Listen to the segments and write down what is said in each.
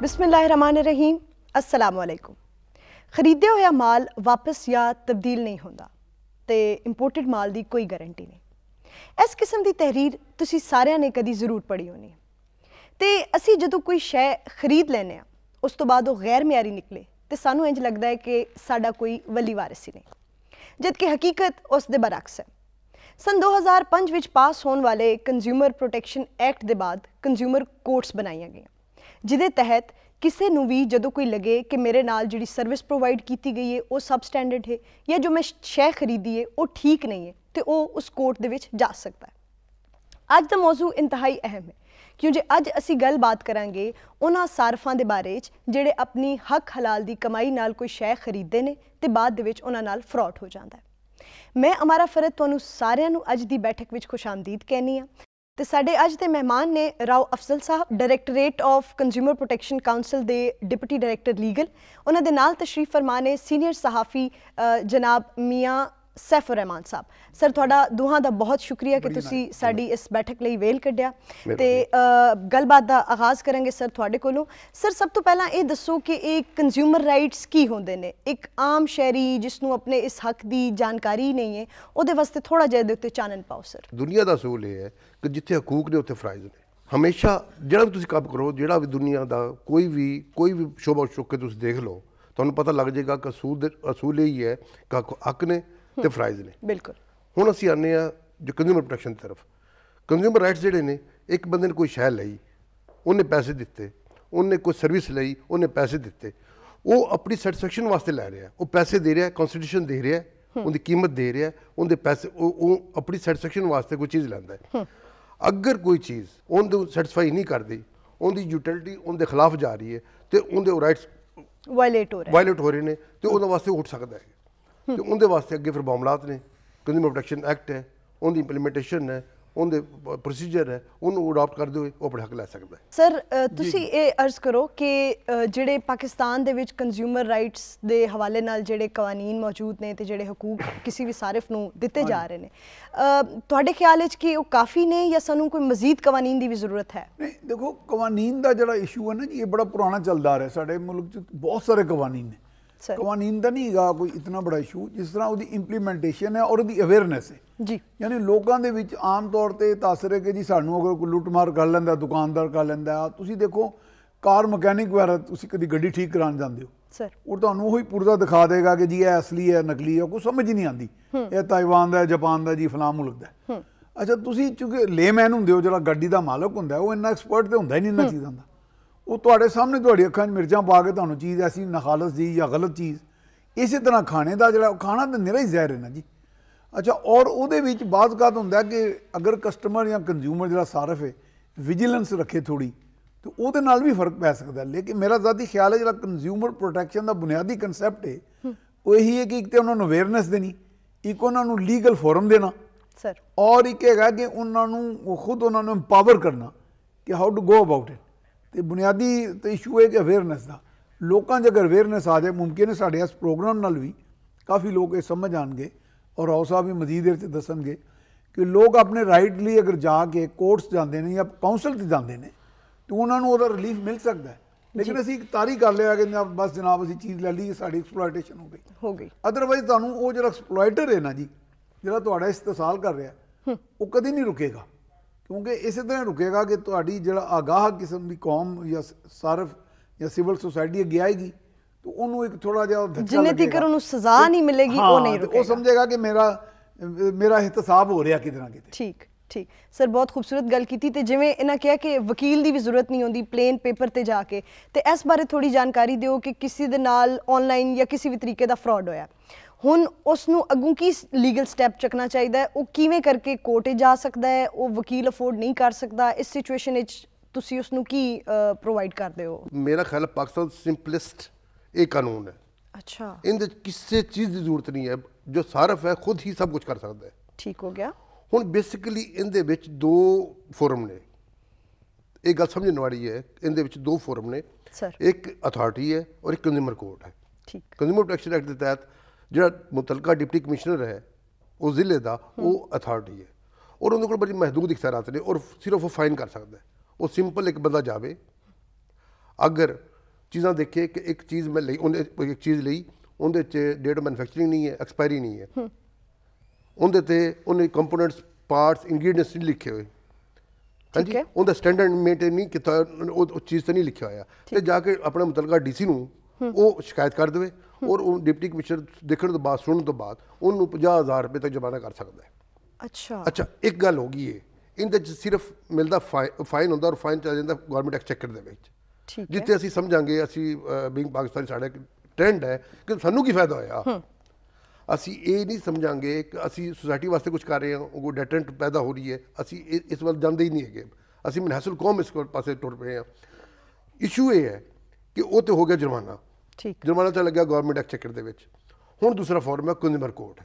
ਬਿਸਮਿਲ੍ਲਾਹਿਰਰਹਿਮਾਨਿਰਰਹੀਮ ਅਸਲਾਮ ਅਲੈਕੁਮ ਖਰੀਦਿਆ ਹੋਇਆ ਮਾਲ ਵਾਪਸ ਜਾਂ ਤਬਦੀਲ ਨਹੀਂ ਹੁੰਦਾ ਤੇ ਇੰਪੋਰਟਡ ਮਾਲ ਦੀ ਕੋਈ ਗਾਰੰਟੀ ਨਹੀਂ ਇਸ ਕਿਸਮ ਦੀ ਤਹਿਰੀਰ ਤੁਸੀਂ ਸਾਰਿਆਂ ਨੇ ਕਦੀ ਜ਼ਰੂਰ ਪੜ੍ਹੀ ਹੋਣੀ ਤੇ ਅਸੀਂ ਜਦੋਂ ਕੋਈ ਸ਼ੈ ਖਰੀਦ ਲੈਨੇ ਆ ਉਸ ਤੋਂ ਬਾਅਦ ਉਹ ਗੈਰ ਮਿਆਰੀ ਨਿਕਲੇ ਤੇ ਸਾਨੂੰ ਇੰਜ ਲੱਗਦਾ ਹੈ ਕਿ ਸਾਡਾ ਕੋਈ ਵਲੀ ਵਾਰਿਸ ਹੀ ਨਹੀਂ ਜਦਕਿ ਹਕੀਕਤ ਉਸ ਦੇ ਬਰਕਸ ਹੈ ਸਨ 2005 ਵਿੱਚ ਪਾਸ ਹੋਣ ਵਾਲੇ ਕੰਜ਼ਿਊਮਰ ਪ੍ਰੋਟੈਕਸ਼ਨ ਐਕਟ ਦੇ ਬਾਅਦ ਕੰਜ਼ਿਊਮਰ ਕੋਰਟਸ ਬਣਾਈਆਂ ਗਈਆਂ ਜਿਹਦੇ ਤਹਿਤ ਕਿਸੇ ਨੂੰ ਵੀ ਜਦੋਂ ਕੋਈ ਲਗੇ ਕਿ ਮੇਰੇ ਨਾਲ ਜਿਹੜੀ ਸਰਵਿਸ ਪ੍ਰੋਵਾਈਡ ਕੀਤੀ ਗਈ ਹੈ ਉਹ ਸਬ ਸਟੈਂਡਰਡ ਹੈ ਜਾਂ ਜੋ ਮੈਂ ਸ਼ੈ ਖਰੀਦੀ ਹੈ ਉਹ ਠੀਕ ਨਹੀਂ ਹੈ ਤੇ ਉਹ ਉਸ ਕੋਰਟ ਦੇ ਵਿੱਚ ਜਾ ਸਕਦਾ ਹੈ ਅੱਜ ਦਾ ਮੌਜੂ ਇੰਤਹਾਈ ਅਹਿਮ ਹੈ ਕਿਉਂਕਿ ਅੱਜ ਅਸੀਂ ਗੱਲਬਾਤ ਕਰਾਂਗੇ ਉਹਨਾਂ ਸਾਰਫਾਂ ਦੇ ਬਾਰੇ ਜਿਹੜੇ ਆਪਣੀ ਹੱਕ ਹਲਾਲ ਦੀ ਕਮਾਈ ਨਾਲ ਕੋਈ ਸ਼ੈ ਖਰੀਦਦੇ ਨੇ ਤੇ ਬਾਅਦ ਦੇ ਵਿੱਚ ਉਹਨਾਂ ਨਾਲ ਫਰਾਡ ਹੋ ਜਾਂਦਾ ਹੈ ਮੈਂ ਅਮਾਰਾ ਫਰਦ ਤੁਹਾਨੂੰ ਸਾਰਿਆਂ ਨੂੰ ਅੱਜ ਦੀ ਬੈਠਕ ਵਿੱਚ ਖੁਸ਼ਾਮਦੀਦ ਕਹਿਣੀ ਕਹਿਨੀ ਆ ਤੇ ਸਾਡੇ ਅੱਜ ਦੇ ਮਹਿਮਾਨ ਨੇ Rao Afzal Sahib directorate of consumer protection council ਦੇ ਡਿਪਟੀ ਡਾਇਰੈਕਟਰ ਲੀਗਲ ਉਹਨਾਂ ਦੇ ਨਾਲ ਤਸ਼ਰੀਫ ਫਰਮਾਨੇ ਸੀਨੀਅਰ ਸਹਾਫੀ ਜਨਾਬ ਮੀਆਂ ਸੈਫਰ ਰਹਿਮਾਨ ਸਾਹਿਬ ਸਰ ਤੁਹਾਡਾ ਦੋਹਾਂ ਦਾ ਬਹੁਤ ਸ਼ੁਕਰੀਆ ਕਿ ਤੁਸੀਂ ਸਾਡੀ ਇਸ ਬੈਠਕ ਲਈ ਵੇਲ ਕੱਢਿਆ ਤੇ ਗੱਲਬਾਤ ਦਾ ਆਗਾਜ਼ ਕਰਾਂਗੇ ਸਰ ਤੁਹਾਡੇ ਕੋਲੋਂ ਸਰ ਸਭ ਤੋਂ ਪਹਿਲਾਂ ਇਹ ਦੱਸੋ ਕਿ ਇਹ ਕੰਜ਼ਿਊਮਰ ਰਾਈਟਸ ਕੀ ਹੁੰਦੇ ਨੇ ਇੱਕ ਆਮ ਸ਼ਹਿਰੀ ਜਿਸ ਨੂੰ ਆਪਣੇ ਇਸ ਹੱਕ ਦੀ ਜਾਣਕਾਰੀ ਨਹੀਂ ਹੈ ਉਹਦੇ ਵਾਸਤੇ ਥੋੜਾ ਜਿਹਾ ਦੇ ਉੱਤੇ ਚਾਨਣ ਪਾਓ ਸਰ ਦੁਨੀਆ ਦਾ ਸੂਲ ਇਹ ਹੈ ਕਿ ਜਿੱਥੇ ਹਕੂਕ ਨੇ ਉੱਥੇ ਫਰਾਈਜ਼ ਨੇ ਹਮੇਸ਼ਾ ਜਿਹੜਾ ਵੀ ਤੁਸੀਂ ਕੰਮ ਕਰੋ ਜਿਹੜਾ ਵੀ ਦੁਨੀਆ ਦਾ ਕੋਈ ਵੀ ਕੋਈ ਵੀ ਸ਼ੋਭਾ ਸ਼ੁਕ ਕੇ ਤੁਸੀਂ ਦੇਖ ਲਓ ਤੁਹਾਨੂੰ ਪਤਾ ਲੱਗ ਜਾਏਗਾ ਕਿ ਅਸੂਲ ਅਸੂਲ ਇਹ ਹੀ ਹੈ ਕਿ ਹੱਕ ਨੇ ਤੇ ਫਰਾਈਜ਼ ਨੇ ਬਿਲਕੁਲ ਹੁਣ ਅਸੀਂ ਆਨੇ ਆ ਜੋ ਕੰਜ਼ਿਊਮਰ ਪ੍ਰੋਟੈਕਸ਼ਨ ਦੀ ਤਰਫ ਕੰਜ਼ਿਊਮਰ ਰਾਈਟਸ ਜਿਹੜੇ ਨੇ ਇੱਕ ਬੰਦੇ ਨੇ ਕੋਈ ਸ਼ੈ ਲਈ ਉਹਨੇ ਪੈਸੇ ਦਿੱਤੇ ਉਹਨੇ ਕੋਈ ਸਰਵਿਸ ਲਈ ਉਹਨੇ ਪੈਸੇ ਦਿੱਤੇ ਉਹ ਆਪਣੀ ਸੈਟੀਸਫੈਕਸ਼ਨ ਵਾਸਤੇ ਲੈ ਰਿਹਾ ਉਹ ਪੈਸੇ ਦੇ ਰਿਹਾ ਕਨਸਟੀਟਿਊਸ਼ਨ ਦੇ ਰਿਹਾ ਉਹਦੀ ਕੀਮਤ ਦੇ ਰਿਹਾ ਉਹਦੇ ਪੈਸੇ ਉਹ ਆਪਣੀ ਸੈਟੀਸਫੈਕਸ਼ਨ ਵਾਸਤੇ ਕੋਈ ਚੀਜ਼ ਲੈਂਦਾ ਹੈ ਅਗਰ ਕੋਈ ਚੀਜ਼ ਉਹਨੂੰ ਸੈਟੀਸਫਾਈ ਨਹੀਂ ਕਰਦੀ ਉਹਦੀ ਯੂਟਿਲਿਟੀ ਉਹਦੇ ਖਿਲਾਫ ਜਾ ਰਹੀ ਹੈ ਤੇ ਉਹਦੇ ਰਾਈਟਸ ਵਾਇਲੇਟ ਹੋ ਰਹੇ ਵਾਇਲੇਟ ਹੋ ਰਹੇ ਨੇ ਤੇ ਉਹਦੇ ਵਾਸਤੇ ਉੱਠ ਸਕਦਾ ਹੈ ਤੇ ਉਹਦੇ ਵਾਸਤੇ ਅੱਗੇ ਫਿਰ ਮਾਮਲਾਤ ਨੇ ਕੰਜ਼ਿਊਮਰ ਪ੍ਰੋਟੈਕਸ਼ਨ ਐਕਟ ਹੈ ਉਹਦੀ ਇੰਪਲੀਮੈਂਟੇਸ਼ਨ ਹੈ ਉਹਦੇ ਪ੍ਰੋਸੀਜਰ ਹੈ ਉਹਨੂੰ ਅਡਾਪਟ ਕਰਦੇ ਹੋਏ ਉਹ ਆਪਣੇ ਹੱਕ ਲੈ ਸਕਦਾ ਸਰ ਤੁਸੀਂ ਇਹ ਅਰਜ਼ ਕਰੋ ਕਿ ਜਿਹੜੇ ਪਾਕਿਸਤਾਨ ਦੇ ਵਿੱਚ ਕੰਜ਼ਿਊਮਰ ਰਾਈਟਸ ਦੇ ਹਵਾਲੇ ਨਾਲ ਜਿਹੜੇ ਕਾਨੂੰਨ ਮੌਜੂਦ ਨੇ ਤੇ ਜਿਹੜੇ ਹਕੂਕ ਕਿਸੇ ਵੀ ਸਾਰਫ ਨੂੰ ਦਿੱਤੇ ਜਾ ਰਹੇ ਨੇ ਤੁਹਾਡੇ ਖਿਆਲ ਵਿੱਚ ਕਿ ਉਹ ਕਾਫੀ ਨੇ ਜਾਂ ਸਾਨੂੰ ਕੋਈ ਮਜ਼ੀਦ ਕਾਨੂੰਨ ਦੀ ਵੀ ਜ਼ਰੂਰਤ ਹੈ ਨਹੀਂ ਦੇਖੋ ਕਾਨੂੰਨ ਦਾ ਜਿਹੜਾ ਇਸ਼ੂ ਹੈ ਨਾ ਜੀ ਇਹ ਬੜਾ ਪੁਰਾਣਾ ਚੱਲਦਾ ਆ ਰਿਹਾ ਸਾਡੇ ਮੁਲਕ 'ਚ ਬਹੁਤ ਸਾਰੇ ਕਾਨੂੰਨ ਨੇ ਕਾਨੂੰਨ ਦਾ ਨਹੀਂ ਹੈਗਾ ਕੋਈ ਇਤਨਾ ਬੜਾ ਇਸ਼ੂ ਜਿਸ ਤਰ੍ਹਾਂ ਉਹਦੀ ਇੰਪਲੀਮੈਂਟੇਸ਼ਨ ਹੈ ਔਰ ਉਹਦੀ ਅਵੇਅਰਨੈਸ ਹੈ ਜੀ ਯਾਨੀ ਲੋਕਾਂ ਦੇ ਵਿੱਚ ਆਮ ਤੌਰ ਤੇ ਤਾਸਰ ਹੈ ਕਿ ਜੀ ਸਾਨੂੰ ਅਗਰ ਕੋਈ ਲੁੱਟਮਾਰ ਕਰ ਲੈਂਦਾ ਦੁਕਾਨਦਾਰ ਕਰ ਲੈਂਦਾ ਤੁਸੀਂ ਦੇਖੋ ਕਾਰ ਮਕੈਨਿਕ ਵਗੈਰਾ ਤੁਸੀਂ ਕਦੀ ਗੱਡੀ ਠੀਕ ਕਰਾਉਣ ਜਾਂਦੇ ਹੋ ਸਰ ਉਹ ਤੁਹਾਨੂੰ ਉਹੀ ਪੁਰਜ਼ਾ ਦਿਖਾ ਦੇਗਾ ਕਿ ਜੀ ਇਹ ਅਸਲੀ ਹੈ ਨਕਲੀ ਹੈ ਕੋਈ ਸਮਝ ਨਹੀਂ ਆਂਦੀ ਇਹ ਤਾਈਵਾਨ ਦਾ ਹੈ ਜਾਪਾਨ ਦਾ ਜੀ ਫਲਾਮ ਮੁਲਕ ਦਾ ਅੱਛਾ ਤੁਸੀਂ ਕਿਉਂਕਿ ਲੇਮੈਨ ਹੁੰਦੇ ਹੋ ਜਿਹੜਾ ਗੱਡੀ ਦਾ ਮਾਲਕ ਹੁੰਦਾ ਉਹ ਇੰਨਾ ਐਕਸਪਰਟ ਤੇ ਹੁੰਦਾ ਹੀ ਨਹੀਂ ਇੰਨਾ ਚੀਜ਼ਾਂ ਦਾ ਉਹ ਤੁਹਾਡੇ ਸਾਹਮਣੇ ਤੁਹਾਡੀ ਅੱਖਾਂ 'ਚ ਮਿਰਚਾਂ ਪਾ ਕੇ ਤੁਹਾਨੂੰ ਚੀਜ਼ ਐਸੀ ਨਖਾਲਸ ਜੀ ਜਾਂ ਗਲਤ ਚੀਜ਼ ਇਸੇ ਤਰ੍ਹਾਂ ਖਾਣੇ ਦਾ ਜਿਹੜਾ ਖਾਣਾ ਤਾਂ ਨਿਰਾ ਹੀ ਜ਼ਹਿਰ ਹੈ ਨਾ ਜੀ ਅੱਛਾ ਔਰ ਉਹਦੇ ਵਿੱਚ ਬਾਅਦ ਕਾਤ ਹੁੰਦਾ ਕਿ ਅਗਰ ਕਸਟਮਰ ਜਾਂ ਕੰਜ਼ਿਊਮਰ ਜਿਹੜਾ ਸਾਰਫ ਹੈ ਵਿਜੀਲੈਂਸ ਰੱਖੇ ਥੋੜੀ ਤੇ ਉਹਦੇ ਨਾਲ ਵੀ ਫਰਕ ਪੈ ਸਕਦਾ ਲੇਕਿਨ ਮੇਰਾ ਜ਼ਾਤੀ ਖਿਆਲ ਹੈ ਜਿਹੜਾ ਕੰਜ਼ਿਊਮਰ ਪ੍ਰੋਟੈਕਸ਼ਨ ਦਾ ਬੁਨਿਆਦੀ ਕਨਸੈਪਟ ਹੈ ਉਹ ਇਹੀ ਹੈ ਕਿ ਇੱਕ ਤੇ ਉਹਨਾਂ ਨੂੰ ਅਵੇਅਰਨੈਸ ਦੇਣੀ ਇੱਕ ਉਹਨਾਂ ਨੂੰ ਲੀਗਲ ਫੋਰਮ ਦੇਣਾ ਸਰ ਔਰ ਇੱਕ ਹੈਗਾ ਕਿ ਉਹਨਾਂ ਨੂੰ ਖੁਦ ਉਹਨਾਂ ਨੂੰ ਐਮਪਾਵਰ ਕਰਨਾ ਕਿ how to go about it ਤੇ ਬੁਨਿਆਦੀ ਤੇ ਇਸ਼ੂ ਹੈ ਕਿ ਅਵੇਅਰਨੈਸ ਦਾ ਲੋਕਾਂ ਦੇ ਅਗਰ ਅਵੇਅਰਨੈਸ ਆ ਜਾਏ ਮੁਮਕਿਨ ਹੈ ਸਾਡੇ ਇਸ ਪ੍ਰੋਗਰਾਮ ਨਾਲ ਵੀ ਕਾਫੀ ਲੋਕ ਇਹ ਸਮਝ ਆਣਗੇ ਔਰ ਰਾਓ ਸਾਹਿਬ ਵੀ ਮਜ਼ੀਦ ਇਹ ਤੇ ਦੱਸਣਗੇ ਕਿ ਲੋਕ ਆਪਣੇ ਰਾਈਟ ਲਈ ਅਗਰ ਜਾ ਕੇ ਕੋਰਟਸ ਜਾਂਦੇ ਨੇ ਜਾਂ ਕਾਉਂਸਲ ਤੇ ਜਾਂਦੇ ਨੇ ਤੇ ਉਹਨਾਂ ਨੂੰ ਉਹਦਾ ਰਿਲੀਫ ਮਿਲ ਸਕਦਾ ਹੈ ਲੇਕਿਨ ਅਸੀਂ ਇੱਕ ਤਾਰੀ ਕਰ ਲਿਆ ਕਿ ਬਸ ਜਨਾਬ ਅਸੀਂ ਚੀਜ਼ ਲੈ ਲਈ ਸਾਡੀ ਐਕਸਪਲੋਇਟੇਸ਼ਨ ਹੋ ਗਈ ਹੋ ਗਈ ਅਦਰਵਾਈਜ਼ ਤੁਹਾਨੂੰ ਉਹ ਜਿਹੜਾ ਐਕਸਪਲੋਇਟਰ ਹੈ ਨਾ ਜੀ ਜਿਹੜਾ ਤੁਹਾਡਾ ਇਸਤਸਾਲ ਕਰ ਰਿਹਾ ਉਹ ਕਦੀ ਨਹੀਂ ਰੁਕੇਗਾ ਕਿਉਂਕਿ ਇਸੇ ਤਰ੍ਹਾਂ ਰੁਕੇਗਾ ਕਿ ਤੁਹਾਡੀ ਜਿਹੜਾ ਆਗਾਹ ਕਿਸਮ ਦੀ ਕੌਮ ਜਾਂ ਸਰਫ ਜਾਂ ਸਿਵਲ ਸੁਸਾਇਟੀ ਅੱਗੇ ਆਏਗੀ ਤਾਂ ਉਹਨੂੰ ਇੱਕ ਥੋੜਾ ਜਿਹਾ ਜਿੰਨੇ ਤੀਕਰ ਉਹਨੂੰ ਸਜ਼ਾ ਨਹੀਂ ਮਿਲੇਗੀ ਉਹ ਨਹੀਂ ਰੁਕੇਗਾ ਉਹ ਸਮਝੇਗਾ ਕਿ ਮੇਰਾ ਮੇਰਾ ਹਿਸਾਬ ਹੋ ਰਿਹਾ ਕਿਦਾਂ ਕਿਤੇ ਠੀਕ ਠੀਕ ਸਰ ਬਹੁਤ ਖੂਬਸੂਰਤ ਗੱਲ ਕੀਤੀ ਤੇ ਜਿਵੇਂ ਇਹਨਾਂ ਕਿਹਾ ਕਿ ਵਕੀਲ ਦੀ ਵੀ ਜ਼ਰੂਰਤ ਨਹੀਂ ਹੁੰਦੀ ਪਲੇਨ ਪੇਪਰ ਤੇ ਜਾ ਕੇ ਤੇ ਇਸ ਬਾਰੇ ਥੋੜੀ ਜਾਣਕਾਰੀ ਦਿਓ ਕਿ ਕਿਸੇ ਦੇ ਨਾਲ ਆਨਲਾਈਨ ਜਾਂ ਕਿਸੇ ਵੀ ਤਰੀਕੇ ਦਾ ਫਰਾਡ ਹੋਇਆ ਹੁਣ ਉਸ ਨੂੰ ਅੱਗੋਂ ਕੀ ਲੀਗਲ ਸਟੈਪ ਚੱਕਣਾ ਚਾਹੀਦਾ ਹੈ ਉਹ ਕਿਵੇਂ ਕਰਕੇ ਕੋਰਟ ਜਾ ਸਕਦਾ ਹੈ ਉਹ ਵਕੀਲ ਅਫੋਰਡ ਨਹੀਂ ਕਰ ਸਕਦਾ ਇਸ ਸਿਚੁਏਸ਼ਨ ਵਿੱਚ ਤੁਸੀਂ ਉਸ ਨੂੰ ਕੀ ਪ੍ਰੋਵਾਈਡ ਕਰਦੇ ਹੋ ਮੇਰਾ ਖਿਆਲ ਪਾਕਿਸਤਾਨ ਸਿੰਪਲਿਸਟ ਇਹ ਕਾਨੂੰਨ ਹੈ ਅੱਛਾ ਇਹਦੇ ਕਿਸੇ ਚੀਜ਼ ਦੀ ਜ਼ਰੂਰਤ ਨਹੀਂ ਹੈ ਜੋ ਸਾਰਫ ਹੈ ਖੁਦ ਹੀ ਸਭ ਕੁਝ ਕਰ ਸਕਦਾ ਹੈ ਠੀਕ ਹੋ ਗਿਆ ਹੁਣ ਬੇਸਿਕਲੀ ਇਹਦੇ ਵਿੱਚ ਦੋ ਫੋਰਮ ਨੇ ਇਹ ਗੱਲ ਸਮਝਣ ਵਾਲੀ ਹੈ ਇਹਦੇ ਵਿੱਚ ਦੋ ਫੋਰਮ ਨੇ ਇੱਕ ਅਥਾਰਟੀ ਹੈ ਔਰ ਇੱਕ ਕੰਜ਼ਿਊਮਰ ਕੋਰਟ ਹੈ ਠੀਕ ਕੰਜ਼ਿਊਮਰ ਪ੍ਰੋਟੈਕਸ਼ਨ ਐਕਟ ਦੇ ਤਹਿਤ ਜਿਹੜਾ ਮੁਤਲਕਾ ਡਿਪਟੀ ਕਮਿਸ਼ਨਰ ਹੈ ਉਹ ਜ਼ਿਲ੍ਹੇ ਦਾ ਉਹ ਅਥਾਰਟੀ ਹੈ ਔਰ ਉਹਨਾਂ ਕੋਲ ਬੜੀ ਮਹਦੂਦ ਇਖਤਿਆਰਾਂ ਨੇ ਔਰ ਸਿਰਫ ਉਹ ਫਾਈਨ ਕਰ ਸਕਦਾ ਉਹ ਸਿੰਪਲ ਇੱਕ ਬੰਦਾ ਜਾਵੇ ਅਗਰ ਚੀਜ਼ਾਂ ਦੇਖੇ ਕਿ ਇੱਕ ਚੀਜ਼ ਮੈਂ ਲਈ ਉਹਨੇ ਇੱਕ ਚੀਜ਼ ਲਈ ਉਹਦੇ 'ਚ ਡੇਟ ਮੈਨੂਫੈਕਚਰਿੰਗ ਨਹੀਂ ਹੈ ਐਕਸਪਾਇਰੀ ਨਹੀਂ ਹੈ ਉਹਦੇ ਤੇ ਉਹਨੇ ਕੰਪੋਨੈਂਟਸ ਪਾਰਟਸ ਇਨਗਰੀਡੀਐਂਟਸ ਨਹੀਂ ਲਿਖੇ ਹੋਏ ਹਾਂਜੀ ਉਹਦਾ ਸਟੈਂਡਰਡ ਮੇਨਟੇਨ ਨਹੀਂ ਕੀਤਾ ਉਹ ਚੀਜ਼ ਤੇ ਨਹੀਂ ਲਿਖਿਆ ਹੋਇਆ ਤੇ ਜਾ ਕੇ ਆਪਣੇ ਮੁਤਲਕਾ ਡੀਸੀ ਨੂੰ ਉਹ ਸ਼ਿਕਾਇਤ ਕਰ ਦੇਵੇ ਔਰ ਉਹ ਡਿਪਟੀ ਕਮਿਸ਼ਨਰ ਦੇਖਣ ਤੋਂ ਬਾਅਦ ਸੁਣਨ ਤੋਂ ਬਾਅਦ ਉਹਨੂੰ 50000 ਰੁਪਏ ਤੱਕ ਜੁਰਮਾਨਾ ਕਰ ਸਕਦਾ ਹੈ ਅੱਛਾ ਅੱਛਾ ਇੱਕ ਗੱਲ ਹੋ ਗਈ ਏ ਇਹਦੇ ਚ ਸਿਰਫ ਮਿਲਦਾ ਫਾਈਨ ਹੁੰਦਾ ਔਰ ਫਾਈਨ ਚਲਾ ਜਾਂਦਾ ਗਵਰਨਮੈਂਟ ਐਕਸਚੈਕਰ ਦੇ ਵਿੱਚ ਜਿੱਤੇ ਅਸੀਂ ਸਮਝਾਂਗੇ ਅਸੀਂ ਬੀਂਗ ਪਾਕਿਸਤਾਨ ਸਾਡਾ ਟ੍ਰੈਂਡ ਹੈ ਕਿ ਸਾਨੂੰ ਕੀ ਫਾਇਦਾ ਹੋਇਆ ਅਸੀਂ ਇਹ ਨਹੀਂ ਸਮਝਾਂਗੇ ਕਿ ਅਸੀਂ ਸੋਸਾਇਟੀ ਵਾਸਤੇ ਕੁਝ ਕਰ ਰਹੇ ਹਾਂ ਉਹ ਡੈਟੈਂਟ ਪੈਦਾ ਹੋ ਰਹੀ ਹੈ ਅਸੀਂ ਇਸ ਵੱਲ ਜਾਂਦੇ ਹੀ ਨਹੀਂ ਹੈਗੇ ਅਸੀਂ ਮਨਹਸਲ ਕੌਮ ਇਸ ਪਾਸੇ ਟੁਰ ਪਏ ਹਾਂ ਇਸ਼ੂ ਇਹ ਹੈ ਕਿ ਉਹ ਤੇ ਹੋ ਗਿਆ ਜੁਰਮਾਨਾ ਠੀਕ ਜੁਰਮਾਨਾ ਤਾਂ ਲੱਗਿਆ ਗਵਰਨਮੈਂਟ ਐਕਟ ਚੈਕਰ ਦੇ ਵਿੱਚ ਹੁਣ ਦੂਸਰਾ ਫਾਰਮ ਹੈ ਕੰਜ਼ਿਊਮਰ ਕੋਰਟ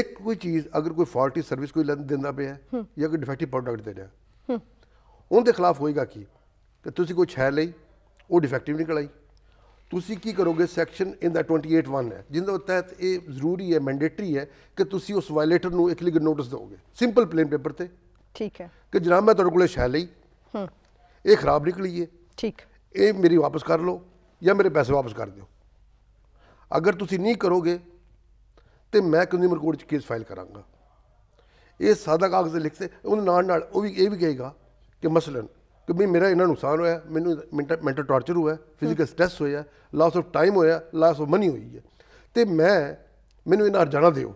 ਇੱਕ ਕੋਈ ਚੀਜ਼ ਅਗਰ ਕੋਈ ਫਾਲਟੀ ਸਰਵਿਸ ਕੋਈ ਲੰਦ ਦਿੰਦਾ ਪਿਆ ਜਾਂ ਕੋਈ ਡਿਫੈਕਟਿਵ ਪ੍ਰੋਡਕਟ ਦੇ ਰਿਹਾ ਉਹਦੇ ਖਿਲਾਫ ਹੋਏਗਾ ਕੀ ਕਿ ਤੁਸੀਂ ਕੋਈ ਛੈ ਲਈ ਉਹ ਡਿਫੈਕਟਿਵ ਨਿਕਲ ਤੁਸੀਂ ਕੀ ਕਰੋਗੇ ਸੈਕਸ਼ਨ ਇਹਦਾ 281 ਹੈ ਜਿੰਦੇ ਤਹਿਤ ਇਹ ਜ਼ਰੂਰੀ ਹੈ ਮੈਂਡੇਟਰੀ ਹੈ ਕਿ ਤੁਸੀਂ ਉਸ ਵਾਇਲੇਟਰ ਨੂੰ ਇੱਕ ਲੀਗਲ ਨੋਟਿਸ ਦਿਓਗੇ ਸਿੰਪਲ ਪਲੇਨ ਪੇਪਰ ਤੇ ਠੀਕ ਹੈ ਕਿ ਜਨਾਬ ਮੈਂ ਤੁਹਾਡੇ ਕੋਲੇ ਛੈ ਲਈ ਹੂੰ ਇਹ ਖਰਾਬ ਨਿਕਲੀ ਹੈ ਠੀਕ ਇਹ ਮੇਰੀ ਵਾਪਸ ਕਰ ਲਓ ਜਾਂ ਮੇਰੇ ਪੈਸੇ ਵਾਪਸ ਕਰ ਦਿਓ ਅਗਰ ਤੁਸੀਂ ਨਹੀਂ ਕਰੋਗੇ ਤੇ ਮੈਂ ਕੰਜ਼ਿਊਮਰ ਕੋਰਟ 'ਚ ਕੇਸ ਫਾਈਲ ਕਰਾਂਗਾ ਇਹ ਸਾਦਾ ਕਾਗਜ਼ ਤੇ ਕੇ ਉਹਨਾਂ ਨਾਲ ਨਾਲ ਉਹ ਵੀ ਇਹ ਵੀ ਕਹੇਗਾ ਕਿ ਮਸਲਨ ਕਿ ਵੀ ਮੇਰਾ ਇਹਨਾਂ ਨੁਕਸਾਨ ਹੋਇਆ ਮੈਨੂੰ ਮੈਂਟਲ ਟੌਰਚਰ ਹੋਇਆ ਫਿਜ਼ੀਕਲ ਸਟ੍ਰੈਸ ਹੋਇਆ ਲਾਸ ਆਫ ਟਾਈਮ ਹੋਇਆ ਲਾਸ ਆਫ ਮਨੀ ਹੋਈ ਹੈ ਤੇ ਮੈਂ ਮੈਨੂੰ ਇਹਨਾਂ ਹਰਜਾਨਾ ਦਿਓ